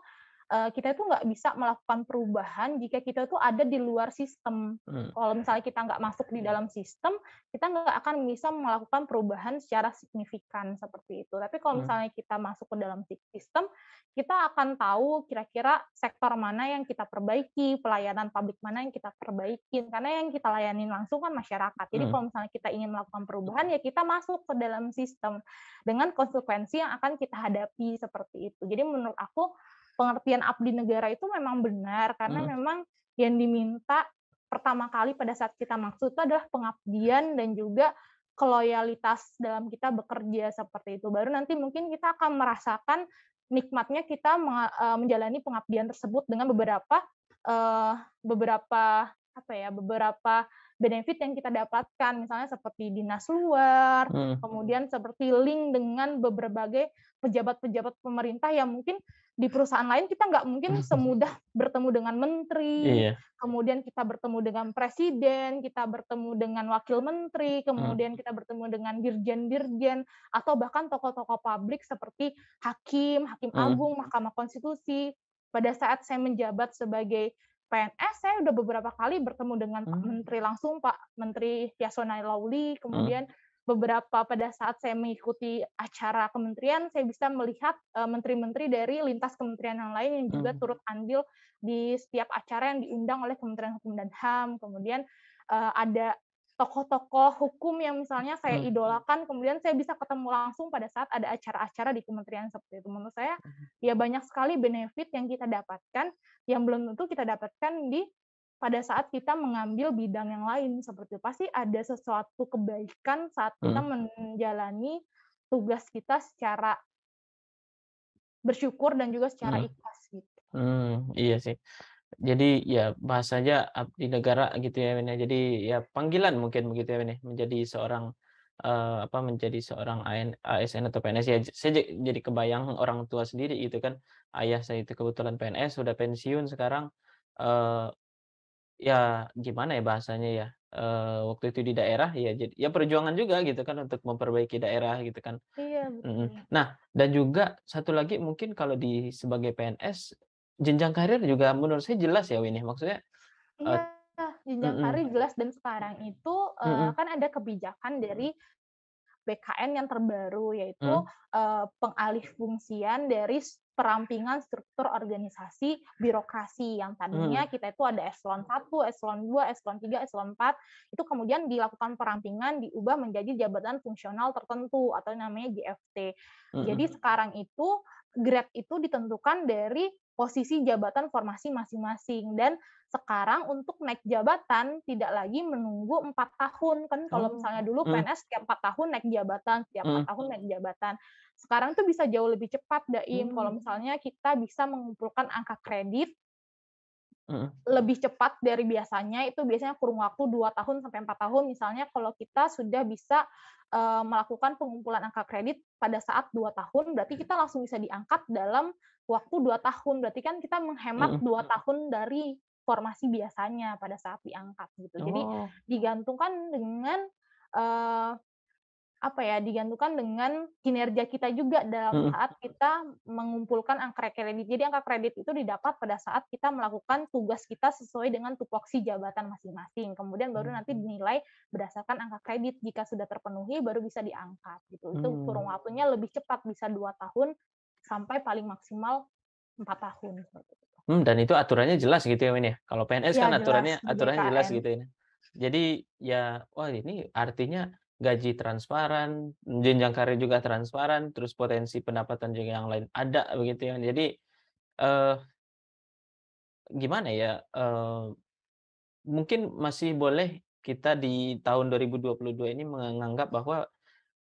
Eh, kita itu nggak bisa melakukan perubahan jika kita itu ada di luar sistem. Hmm. Kalau misalnya kita nggak masuk di dalam sistem, kita nggak akan bisa melakukan perubahan secara signifikan seperti itu. Tapi kalau hmm. misalnya kita masuk ke dalam sistem, kita akan tahu kira-kira sektor mana yang kita perbaiki, pelayanan publik mana yang kita perbaiki. Karena yang kita layanin langsung kan masyarakat. Jadi hmm. kalau misalnya kita ingin melakukan perubahan, ya kita masuk ke dalam sistem dengan konsekuensi yang akan kita hadapi seperti itu. Jadi menurut aku pengertian abdi negara itu memang benar karena hmm. memang yang diminta pertama kali pada saat kita maksud itu adalah pengabdian dan juga keloyalitas dalam kita bekerja seperti itu. Baru nanti mungkin kita akan merasakan nikmatnya kita e, menjalani pengabdian tersebut dengan beberapa e, beberapa apa ya beberapa benefit yang kita dapatkan misalnya seperti dinas luar hmm. kemudian seperti link dengan berbagai pejabat-pejabat pemerintah yang mungkin di perusahaan lain kita nggak mungkin hmm. semudah bertemu dengan menteri, iya. kemudian kita bertemu dengan presiden, kita bertemu dengan wakil menteri, hmm. kemudian kita bertemu dengan dirjen-dirjen atau bahkan tokoh-tokoh publik seperti hakim, hakim hmm. agung, mahkamah konstitusi. Pada saat saya menjabat sebagai PNS saya udah beberapa kali bertemu dengan Pak Menteri langsung Pak Menteri Yasona Lauli kemudian hmm beberapa pada saat saya mengikuti acara kementerian, saya bisa melihat eh, menteri-menteri dari lintas kementerian yang lain yang juga hmm. turut andil di setiap acara yang diundang oleh Kementerian Hukum dan HAM. Kemudian eh, ada tokoh-tokoh hukum yang misalnya saya hmm. idolakan, kemudian saya bisa ketemu langsung pada saat ada acara-acara di kementerian seperti itu. Menurut saya, hmm. ya banyak sekali benefit yang kita dapatkan, yang belum tentu kita dapatkan di pada saat kita mengambil bidang yang lain seperti itu pasti ada sesuatu kebaikan saat kita hmm. menjalani tugas kita secara bersyukur dan juga secara hmm. ikhlas gitu.
Hmm, iya sih. Jadi ya bahasanya di negara gitu ya Win ya. Jadi ya panggilan mungkin begitu ya Win ya. menjadi seorang uh, apa menjadi seorang ASN atau PNS ya saya jadi kebayang orang tua sendiri itu kan ayah saya itu kebetulan PNS sudah pensiun sekarang uh, ya gimana ya bahasanya ya, e, waktu itu di daerah ya jadi ya perjuangan juga gitu kan untuk memperbaiki daerah gitu kan, Iya, Nah dan juga satu lagi mungkin kalau di sebagai PNS, jenjang karir juga menurut saya jelas ya Win ya. maksudnya, iya.
uh, jenjang karir jelas dan sekarang itu, kan ada kebijakan dari BKN yang terbaru yaitu hmm. uh, pengalih fungsian dari perampingan struktur organisasi birokrasi yang tadinya hmm. kita itu ada eselon 1, eselon 2, eselon 3, eselon 4 itu kemudian dilakukan perampingan diubah menjadi jabatan fungsional tertentu atau namanya JFT. Hmm. Jadi hmm. sekarang itu grade itu ditentukan dari posisi jabatan formasi masing-masing dan sekarang untuk naik jabatan tidak lagi menunggu empat tahun kan kalau oh, misalnya dulu hmm. PNS setiap empat tahun naik jabatan setiap empat hmm. tahun naik jabatan sekarang tuh bisa jauh lebih cepat daim hmm. kalau misalnya kita bisa mengumpulkan angka kredit lebih cepat dari biasanya itu biasanya kurung waktu 2 tahun sampai 4 tahun misalnya kalau kita sudah bisa uh, melakukan pengumpulan angka kredit pada saat 2 tahun berarti kita langsung bisa diangkat dalam waktu 2 tahun berarti kan kita menghemat hmm. tahun dari formasi biasanya pada saat diangkat gitu. Jadi oh. digantungkan dengan uh, apa ya digantungkan dengan kinerja kita juga dalam saat kita mengumpulkan angka kredit. Jadi angka kredit itu didapat pada saat kita melakukan tugas kita sesuai dengan tupoksi jabatan masing-masing. Kemudian baru hmm, nanti hmm. dinilai berdasarkan angka kredit. Jika sudah terpenuhi baru bisa diangkat gitu. Itu kurung hmm. waktunya lebih cepat bisa dua tahun sampai paling maksimal empat tahun.
Hmm, dan itu aturannya jelas gitu ya Win ya. Kalau PNS ya, kan jelas, aturannya aturannya jelas gitu ya. Jadi ya wah ini artinya gaji transparan, jenjang karir juga transparan, terus potensi pendapatan juga yang lain ada begitu ya. Jadi eh, gimana ya? Eh, mungkin masih boleh kita di tahun 2022 ini menganggap bahwa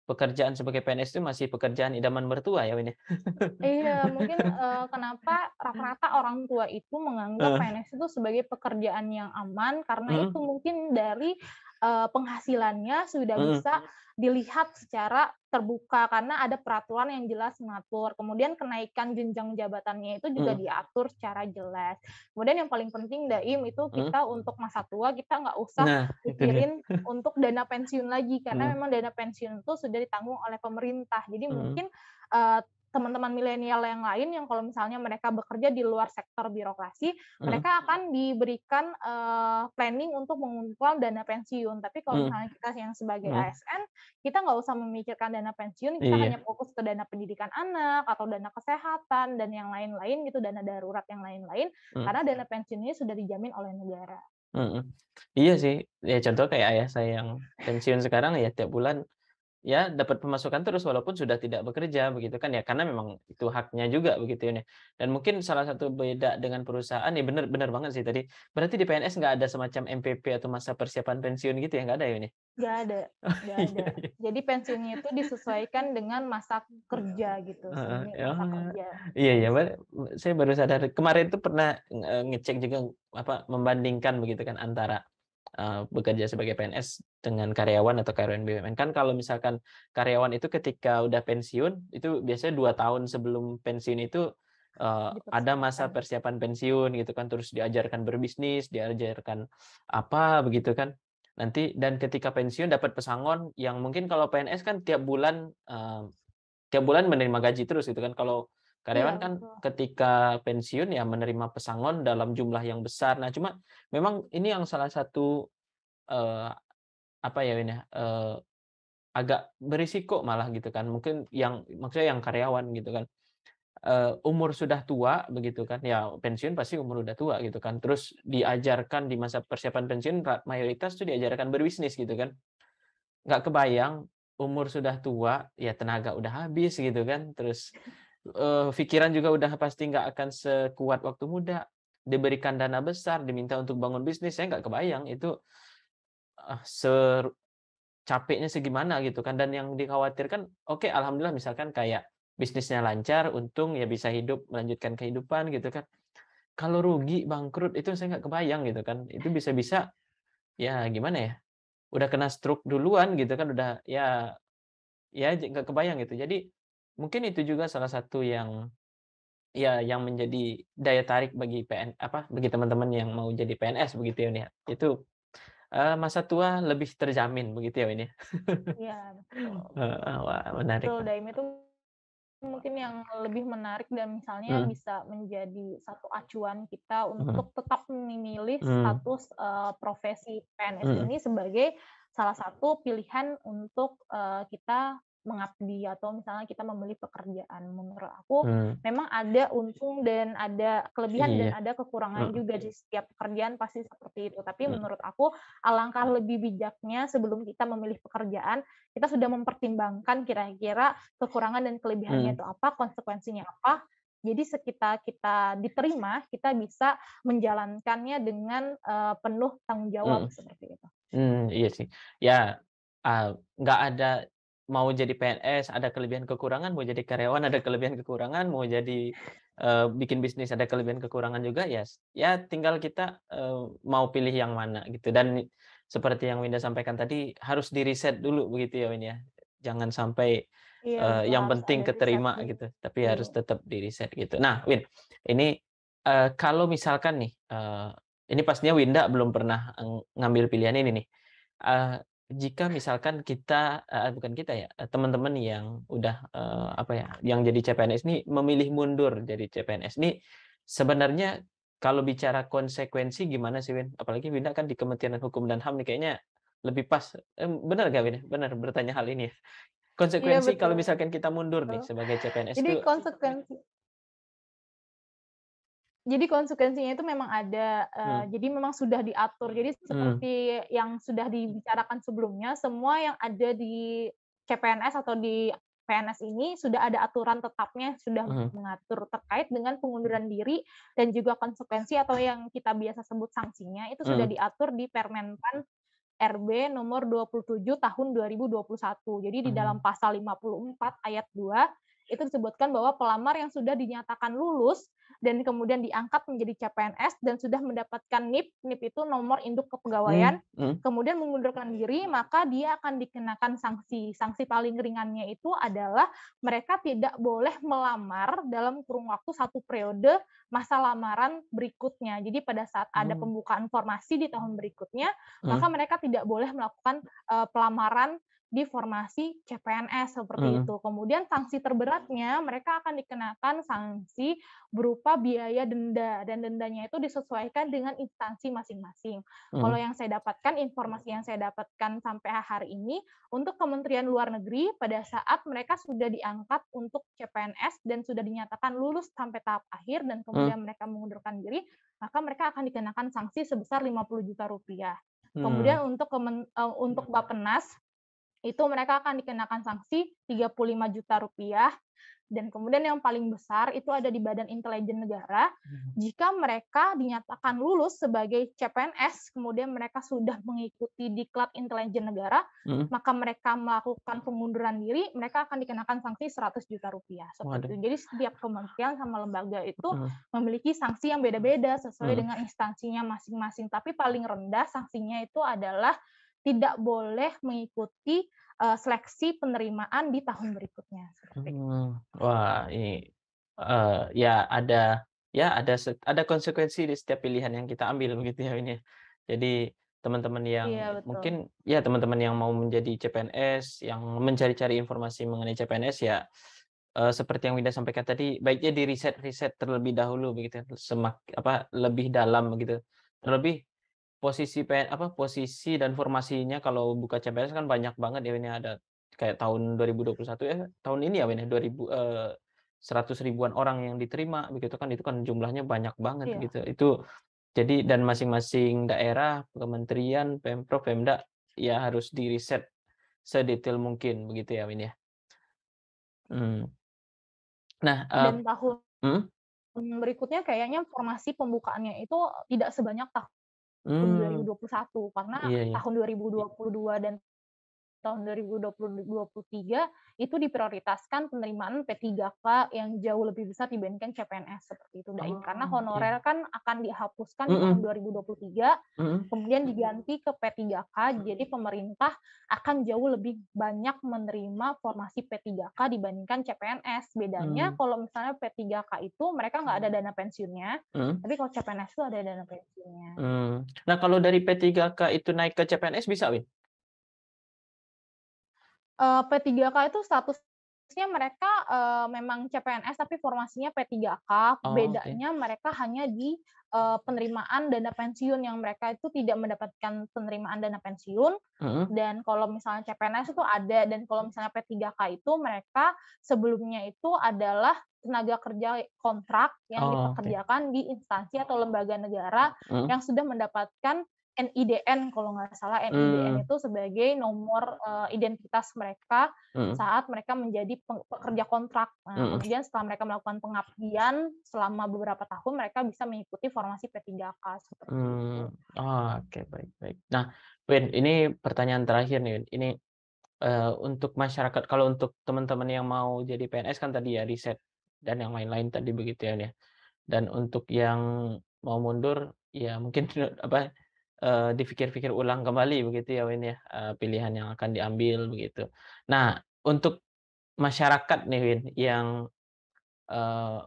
pekerjaan sebagai PNS itu masih pekerjaan idaman mertua ya Win ya?
Iya, *laughs* mungkin uh, kenapa rata-rata orang tua itu menganggap uh. Eh. PNS itu sebagai pekerjaan yang aman karena uh. itu mungkin dari uh, penghasilannya sudah hmm. bisa hmm. dilihat secara terbuka karena ada peraturan yang jelas mengatur. Kemudian kenaikan jenjang jabatannya itu juga hmm. diatur secara jelas. Kemudian yang paling penting Daim itu hmm. kita hmm. untuk masa tua kita nggak usah nah, pikirin untuk dana pensiun lagi karena hmm. memang dana pensiun itu sudah ditanggung oleh pemerintah. Jadi hmm. mungkin uh, teman-teman milenial yang lain yang kalau misalnya mereka bekerja di luar sektor birokrasi, hmm. mereka akan diberikan uh, planning untuk mengumpulkan dana pensiun. Tapi kalau hmm. misalnya kita yang sebagai hmm. ASN, kita nggak usah memikirkan dana pensiun, kita iya. hanya fokus ke dana pendidikan anak atau dana kesehatan dan yang lain-lain gitu, dana darurat yang lain-lain, hmm. karena dana pensiun ini sudah dijamin oleh negara.
Hmm. Iya sih, ya contoh kayak ayah saya yang pensiun sekarang ya tiap bulan ya dapat pemasukan terus walaupun sudah tidak bekerja begitu kan ya karena memang itu haknya juga begitu ya dan mungkin salah satu beda dengan perusahaan ya benar benar banget sih tadi berarti di PNS nggak ada semacam MPP atau masa persiapan pensiun gitu ya nggak ada ya ini
nggak ada oh, nggak iya. ada jadi pensiunnya itu disesuaikan dengan masa kerja gitu uh,
masa kerja iya iya saya baru sadar kemarin itu pernah ngecek juga apa membandingkan begitu kan antara Eh, bekerja sebagai PNS dengan karyawan atau karyawan BUMN kan kalau misalkan karyawan itu ketika udah pensiun itu biasanya dua tahun sebelum pensiun itu uh, ada masa persiapan pensiun gitu kan terus diajarkan berbisnis diajarkan apa begitu kan nanti dan ketika pensiun dapat pesangon yang mungkin kalau PNS kan tiap bulan uh, tiap bulan menerima gaji terus gitu kan kalau
Karyawan ya, kan betul.
ketika pensiun ya menerima pesangon dalam jumlah yang besar. Nah, cuma memang ini yang salah satu eh, apa ya ini eh, agak berisiko malah gitu kan. Mungkin yang maksudnya yang karyawan gitu kan. Eh, umur sudah tua begitu kan. Ya, pensiun pasti umur udah tua gitu kan. Terus diajarkan di masa persiapan pensiun mayoritas tuh diajarkan berbisnis gitu kan. Nggak kebayang umur sudah tua ya tenaga udah habis gitu kan terus uh, juga udah pasti nggak akan sekuat waktu muda. Diberikan dana besar, diminta untuk bangun bisnis, saya nggak kebayang itu uh, eh, se capeknya segimana gitu kan. Dan yang dikhawatirkan, oke okay, alhamdulillah misalkan kayak bisnisnya lancar, untung ya bisa hidup, melanjutkan kehidupan gitu kan. Kalau rugi, bangkrut itu saya nggak kebayang gitu kan. Itu bisa-bisa ya gimana ya, udah kena stroke duluan gitu kan, udah ya ya nggak kebayang gitu. Jadi mungkin itu juga salah satu yang ya yang menjadi daya tarik bagi PN apa bagi teman-teman yang mau jadi PNS begitu ya ini itu uh, masa tua lebih terjamin begitu ya ini ya *laughs* wah menarik betul
daim itu mungkin yang lebih menarik dan misalnya hmm. bisa menjadi satu acuan kita hmm. untuk hmm. tetap memilih hmm. status uh, profesi PNS hmm. ini sebagai salah satu pilihan untuk uh, kita mengabdi atau misalnya kita membeli pekerjaan menurut aku hmm. memang ada untung dan ada kelebihan iya. dan ada kekurangan hmm. juga di setiap pekerjaan pasti seperti itu tapi hmm. menurut aku alangkah lebih bijaknya sebelum kita memilih pekerjaan kita sudah mempertimbangkan kira-kira kekurangan dan kelebihannya hmm. itu apa konsekuensinya apa jadi sekitar kita diterima kita bisa menjalankannya dengan uh, penuh tanggung jawab hmm. seperti itu
hmm, iya sih ya ah, nggak uh, ada mau jadi PNS ada kelebihan kekurangan, mau jadi karyawan ada kelebihan kekurangan, mau jadi uh, bikin bisnis ada kelebihan kekurangan juga, ya ya tinggal kita uh, mau pilih yang mana gitu. Dan seperti yang Winda sampaikan tadi harus di reset dulu begitu ya ya. Jangan sampai iya, uh, yang penting keterima riset. gitu, tapi iya. harus tetap di reset gitu. Nah, Win, ini uh, kalau misalkan nih uh, ini pastinya Winda belum pernah ngambil pilihan ini nih. Uh, jika misalkan kita uh, bukan kita ya eh, teman-teman yang udah uh, apa ya yang jadi CPNS ini memilih mundur jadi CPNS ini sebenarnya kalau bicara konsekuensi gimana sih Win apalagi Winda kan di Kementerian Hukum dan HAM nih kayaknya lebih pas eh, benar gak Win benar bertanya hal ini ya konsekuensi iya, kalau misalkan kita mundur nih sebagai CPNS jadi itu,
konsekuensi jadi konsekuensinya itu memang ada uh, hmm. jadi memang sudah diatur jadi hmm. seperti hmm. yang sudah dibicarakan sebelumnya semua yang ada di CPNS atau di PNS ini sudah ada aturan tetapnya sudah hmm. mengatur terkait dengan pengunduran diri dan juga konsekuensi atau yang kita biasa sebut sanksinya itu hmm. sudah diatur di Permenpan RB nomor 27 tahun 2021. Jadi di dalam hmm. pasal 54 ayat 2 itu disebutkan bahwa pelamar yang sudah dinyatakan lulus dan kemudian diangkat menjadi CPNS dan sudah mendapatkan NIP, NIP itu nomor induk kepegawaian, hmm. Hmm. kemudian mengundurkan diri, maka dia akan dikenakan sanksi. Sanksi paling ringannya itu adalah mereka tidak boleh melamar dalam kurung waktu satu periode masa lamaran berikutnya. Jadi pada saat ada hmm. pembukaan formasi di tahun berikutnya, hmm. maka mereka tidak boleh melakukan uh, pelamaran di formasi CPNS seperti hmm. itu. Kemudian sanksi terberatnya mereka akan dikenakan sanksi berupa biaya denda dan dendanya itu disesuaikan dengan instansi masing-masing. Hmm. Kalau yang saya dapatkan informasi yang saya dapatkan sampai hari ini untuk Kementerian Luar Negeri pada saat mereka sudah diangkat untuk CPNS dan sudah dinyatakan lulus sampai tahap akhir dan hmm. kemudian hmm. mereka mengundurkan diri, maka mereka akan dikenakan sanksi sebesar 50 juta rupiah. Hmm. Kemudian hmm. untuk kemen, uh, untuk Bapenas itu mereka akan dikenakan sanksi 35 juta rupiah dan kemudian yang paling besar itu ada di Badan Intelijen Negara hmm. jika mereka dinyatakan lulus sebagai CPNS kemudian mereka sudah mengikuti diklat intelijen negara hmm. maka mereka melakukan pengunduran diri mereka akan dikenakan sanksi 100 juta rupiah seperti itu jadi setiap kementerian sama lembaga itu hmm. memiliki sanksi yang beda-beda sesuai hmm. dengan instansinya masing-masing tapi paling rendah sanksinya itu adalah tidak boleh mengikuti seleksi penerimaan di tahun berikutnya.
Hmm. Wah, ini uh, ya ada ya ada ada konsekuensi di setiap pilihan yang kita ambil begitu ya ini. Ya. Jadi teman-teman yang iya, mungkin ya teman-teman yang mau menjadi CPNS, yang mencari-cari informasi mengenai CPNS ya eh, seperti yang Winda sampaikan tadi, baiknya di riset-riset terlebih dahulu begitu, ya, semak apa lebih dalam begitu. Terlebih posisi PN, apa posisi dan formasinya kalau buka CPNS kan banyak banget ya ini ya. ada kayak tahun 2021 ya eh, tahun ini ya ini ya, 2000 eh, 100 ribuan orang yang diterima begitu kan itu kan jumlahnya banyak banget yeah. gitu itu jadi dan masing-masing daerah kementerian pemprov pemda ya harus di riset sedetail mungkin begitu ya ini ya hmm. nah eh, dan uh, tahun hmm?
berikutnya kayaknya formasi pembukaannya itu tidak sebanyak tahun hmm. 2021 karena iya, iya. tahun 2022 dan tahun 2023 itu diprioritaskan penerimaan P3K yang jauh lebih besar dibandingkan CPNS seperti itu Daim. Oh, Karena honorer okay. kan akan dihapuskan mm -hmm. di tahun 2023, mm -hmm. kemudian diganti ke P3K. Jadi pemerintah akan jauh lebih banyak menerima formasi P3K dibandingkan CPNS. Bedanya mm. kalau misalnya P3K itu mereka nggak ada mm. dana pensiunnya, mm. tapi kalau CPNS itu ada dana pensiunnya.
Mm. Nah kalau dari P3K itu naik ke CPNS bisa, Win?
Eh, P3K itu statusnya mereka uh, memang CPNS tapi formasinya P3K. Oh, Bedanya mereka hanya di uh, penerimaan dana pensiun yang mereka itu tidak mendapatkan penerimaan dana pensiun. Uh-huh. Dan kalau misalnya CPNS itu ada dan kalau misalnya P3K itu mereka sebelumnya itu adalah tenaga kerja kontrak yang oh, dipekerjakan okay. di instansi atau lembaga negara uh-huh. yang sudah mendapatkan NIDN kalau nggak salah NIDN hmm. itu sebagai nomor uh, identitas mereka hmm. saat mereka menjadi pekerja kontrak. Nah, hmm. Kemudian setelah mereka melakukan pengabdian selama beberapa tahun mereka bisa mengikuti formasi P3K seperti
hmm. itu. Oh, Oke okay. baik baik. Nah Win ini pertanyaan terakhir nih Win. Ini uh, untuk masyarakat kalau untuk teman-teman yang mau jadi PNS kan tadi ya riset dan yang lain-lain tadi begitu ya. ya. Dan untuk yang mau mundur ya mungkin *laughs* apa uh, eh, dipikir-pikir ulang kembali begitu ya Win ya uh, pilihan yang akan diambil begitu. Nah untuk masyarakat nih Win yang uh,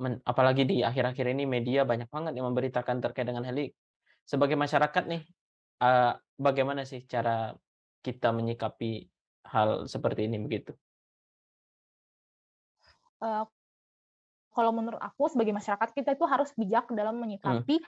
men, apalagi di akhir-akhir ini media banyak banget yang memberitakan terkait dengan hal ini. Sebagai masyarakat nih uh, bagaimana sih cara kita menyikapi hal seperti ini begitu?
Uh, kalau menurut aku sebagai masyarakat kita itu harus bijak dalam hmm. menyikapi hmm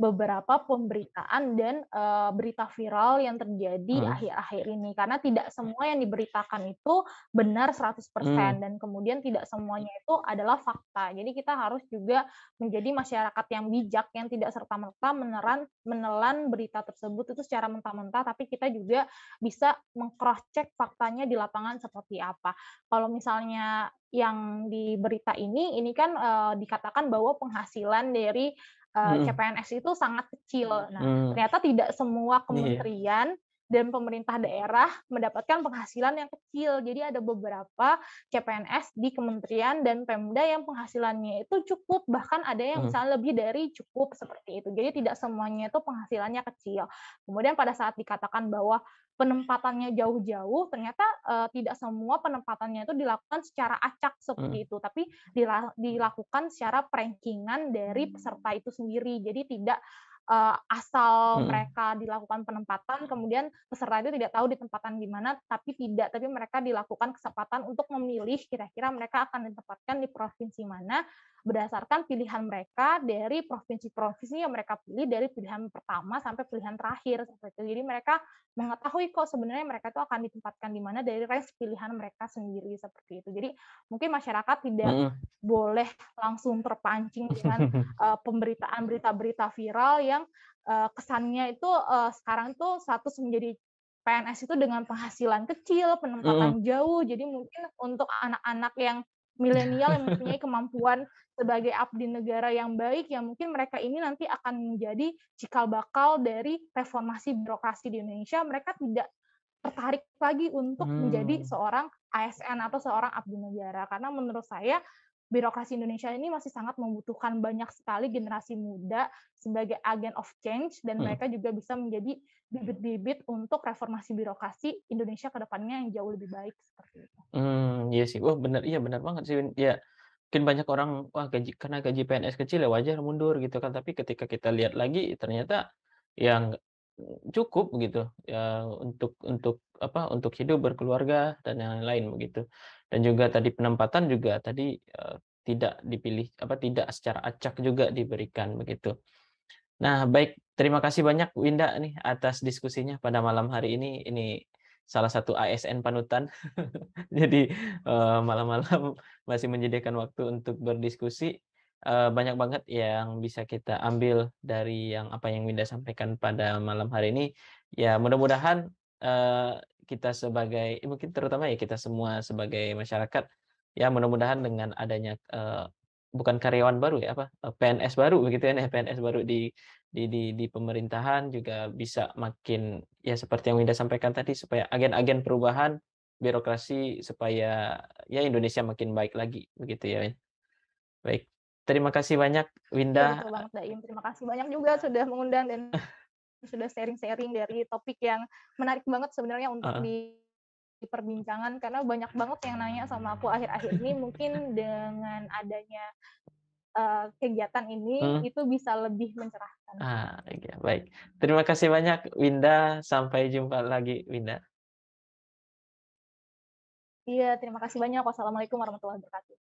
beberapa pemberitaan dan uh, berita viral yang terjadi akhir-akhir hmm. ini karena tidak semua yang diberitakan itu benar 100% hmm. dan kemudian tidak semuanya itu adalah fakta. Jadi kita harus juga menjadi masyarakat yang bijak yang tidak serta-merta meneran menelan berita tersebut itu secara mentah-mentah tapi kita juga bisa mengcross check faktanya di lapangan seperti apa. Kalau misalnya yang di berita ini ini kan uh, dikatakan bahwa penghasilan dari
uh, eh, CPNS
itu sangat kecil. Nah, mm. ternyata tidak semua iya. kementerian dan pemerintah daerah mendapatkan penghasilan yang kecil. Jadi ada beberapa CPNS di kementerian dan Pemda yang penghasilannya itu cukup, bahkan ada yang hmm. misalnya lebih dari cukup seperti itu. Jadi tidak semuanya itu penghasilannya kecil. Kemudian pada saat dikatakan bahwa penempatannya jauh-jauh, ternyata uh, tidak semua penempatannya itu dilakukan secara acak seperti hmm. itu, tapi dilakukan secara perankingan dari hmm. peserta itu sendiri. Jadi tidak uh, asal hmm. mereka dilakukan penempatan kemudian peserta itu tidak tahu ditempatkan di mana tapi tidak tapi mereka dilakukan kesempatan untuk memilih kira-kira mereka akan ditempatkan di provinsi mana berdasarkan pilihan mereka dari provinsi-provinsi yang mereka pilih dari pilihan pertama sampai pilihan terakhir seperti itu. Jadi mereka mengetahui kok sebenarnya mereka itu akan ditempatkan di mana dari range pilihan mereka sendiri seperti itu. Jadi mungkin masyarakat tidak hmm. boleh langsung terpancing dengan *laughs* eh, pemberitaan berita-berita viral ya yang uh, kesannya itu uh, sekarang itu status menjadi PNS itu dengan penghasilan kecil, penempatan mm. jauh. Jadi mungkin untuk anak-anak yang milenial yang *laughs* mempunyai kemampuan sebagai abdi negara yang baik, ya mungkin mereka ini nanti akan menjadi cikal bakal dari reformasi birokrasi di Indonesia. Mereka tidak tertarik lagi untuk hmm. menjadi seorang ASN atau seorang abdi negara karena menurut saya birokrasi Indonesia ini masih sangat membutuhkan banyak sekali generasi muda sebagai agen of change dan hmm. mereka juga bisa menjadi bibit-bibit untuk reformasi birokrasi Indonesia ke depannya yang jauh lebih baik seperti
itu. Hmm, iya sih. Wah, benar iya benar banget sih. Ya, mungkin banyak orang wah gaji karena gaji PNS kecil ya wajar mundur gitu kan tapi ketika kita lihat lagi ternyata yang cukup gitu ya untuk untuk apa untuk hidup berkeluarga dan yang lain begitu dan juga tadi penempatan juga tadi eh, tidak dipilih apa tidak secara acak juga diberikan begitu. Nah, baik terima kasih banyak Winda nih atas diskusinya pada malam hari ini. Ini salah satu ASN panutan. *laughs* Jadi eh, malam-malam masih menyediakan waktu untuk berdiskusi. Eh, banyak banget yang bisa kita ambil dari yang apa yang Winda sampaikan pada malam hari ini. Ya, mudah-mudahan Eh, kita sebagai ya mungkin terutama ya kita semua sebagai masyarakat, ya mudah-mudahan dengan adanya, eh, bukan karyawan baru ya, apa, eh, PNS baru begitu ya, nah, PNS baru di di di di pemerintahan juga bisa makin ya seperti yang Winda sampaikan tadi supaya agen-agen perubahan, birokrasi supaya ya Indonesia makin baik lagi begitu ya, Baik, terima kasih banyak Winda,
iya, Terima kasih banyak juga sudah mengundang dan *laughs* sudah sharing-sharing dari topik yang menarik banget sebenarnya untuk uh. di perbincangan karena banyak banget yang nanya sama aku akhir-akhir ini mungkin dengan adanya uh, kegiatan ini hmm. itu bisa lebih mencerahkan.
Ah, ya, baik. Terima kasih banyak Winda, sampai jumpa lagi Winda.
Iya, terima kasih banyak. Wassalamualaikum warahmatullahi wabarakatuh.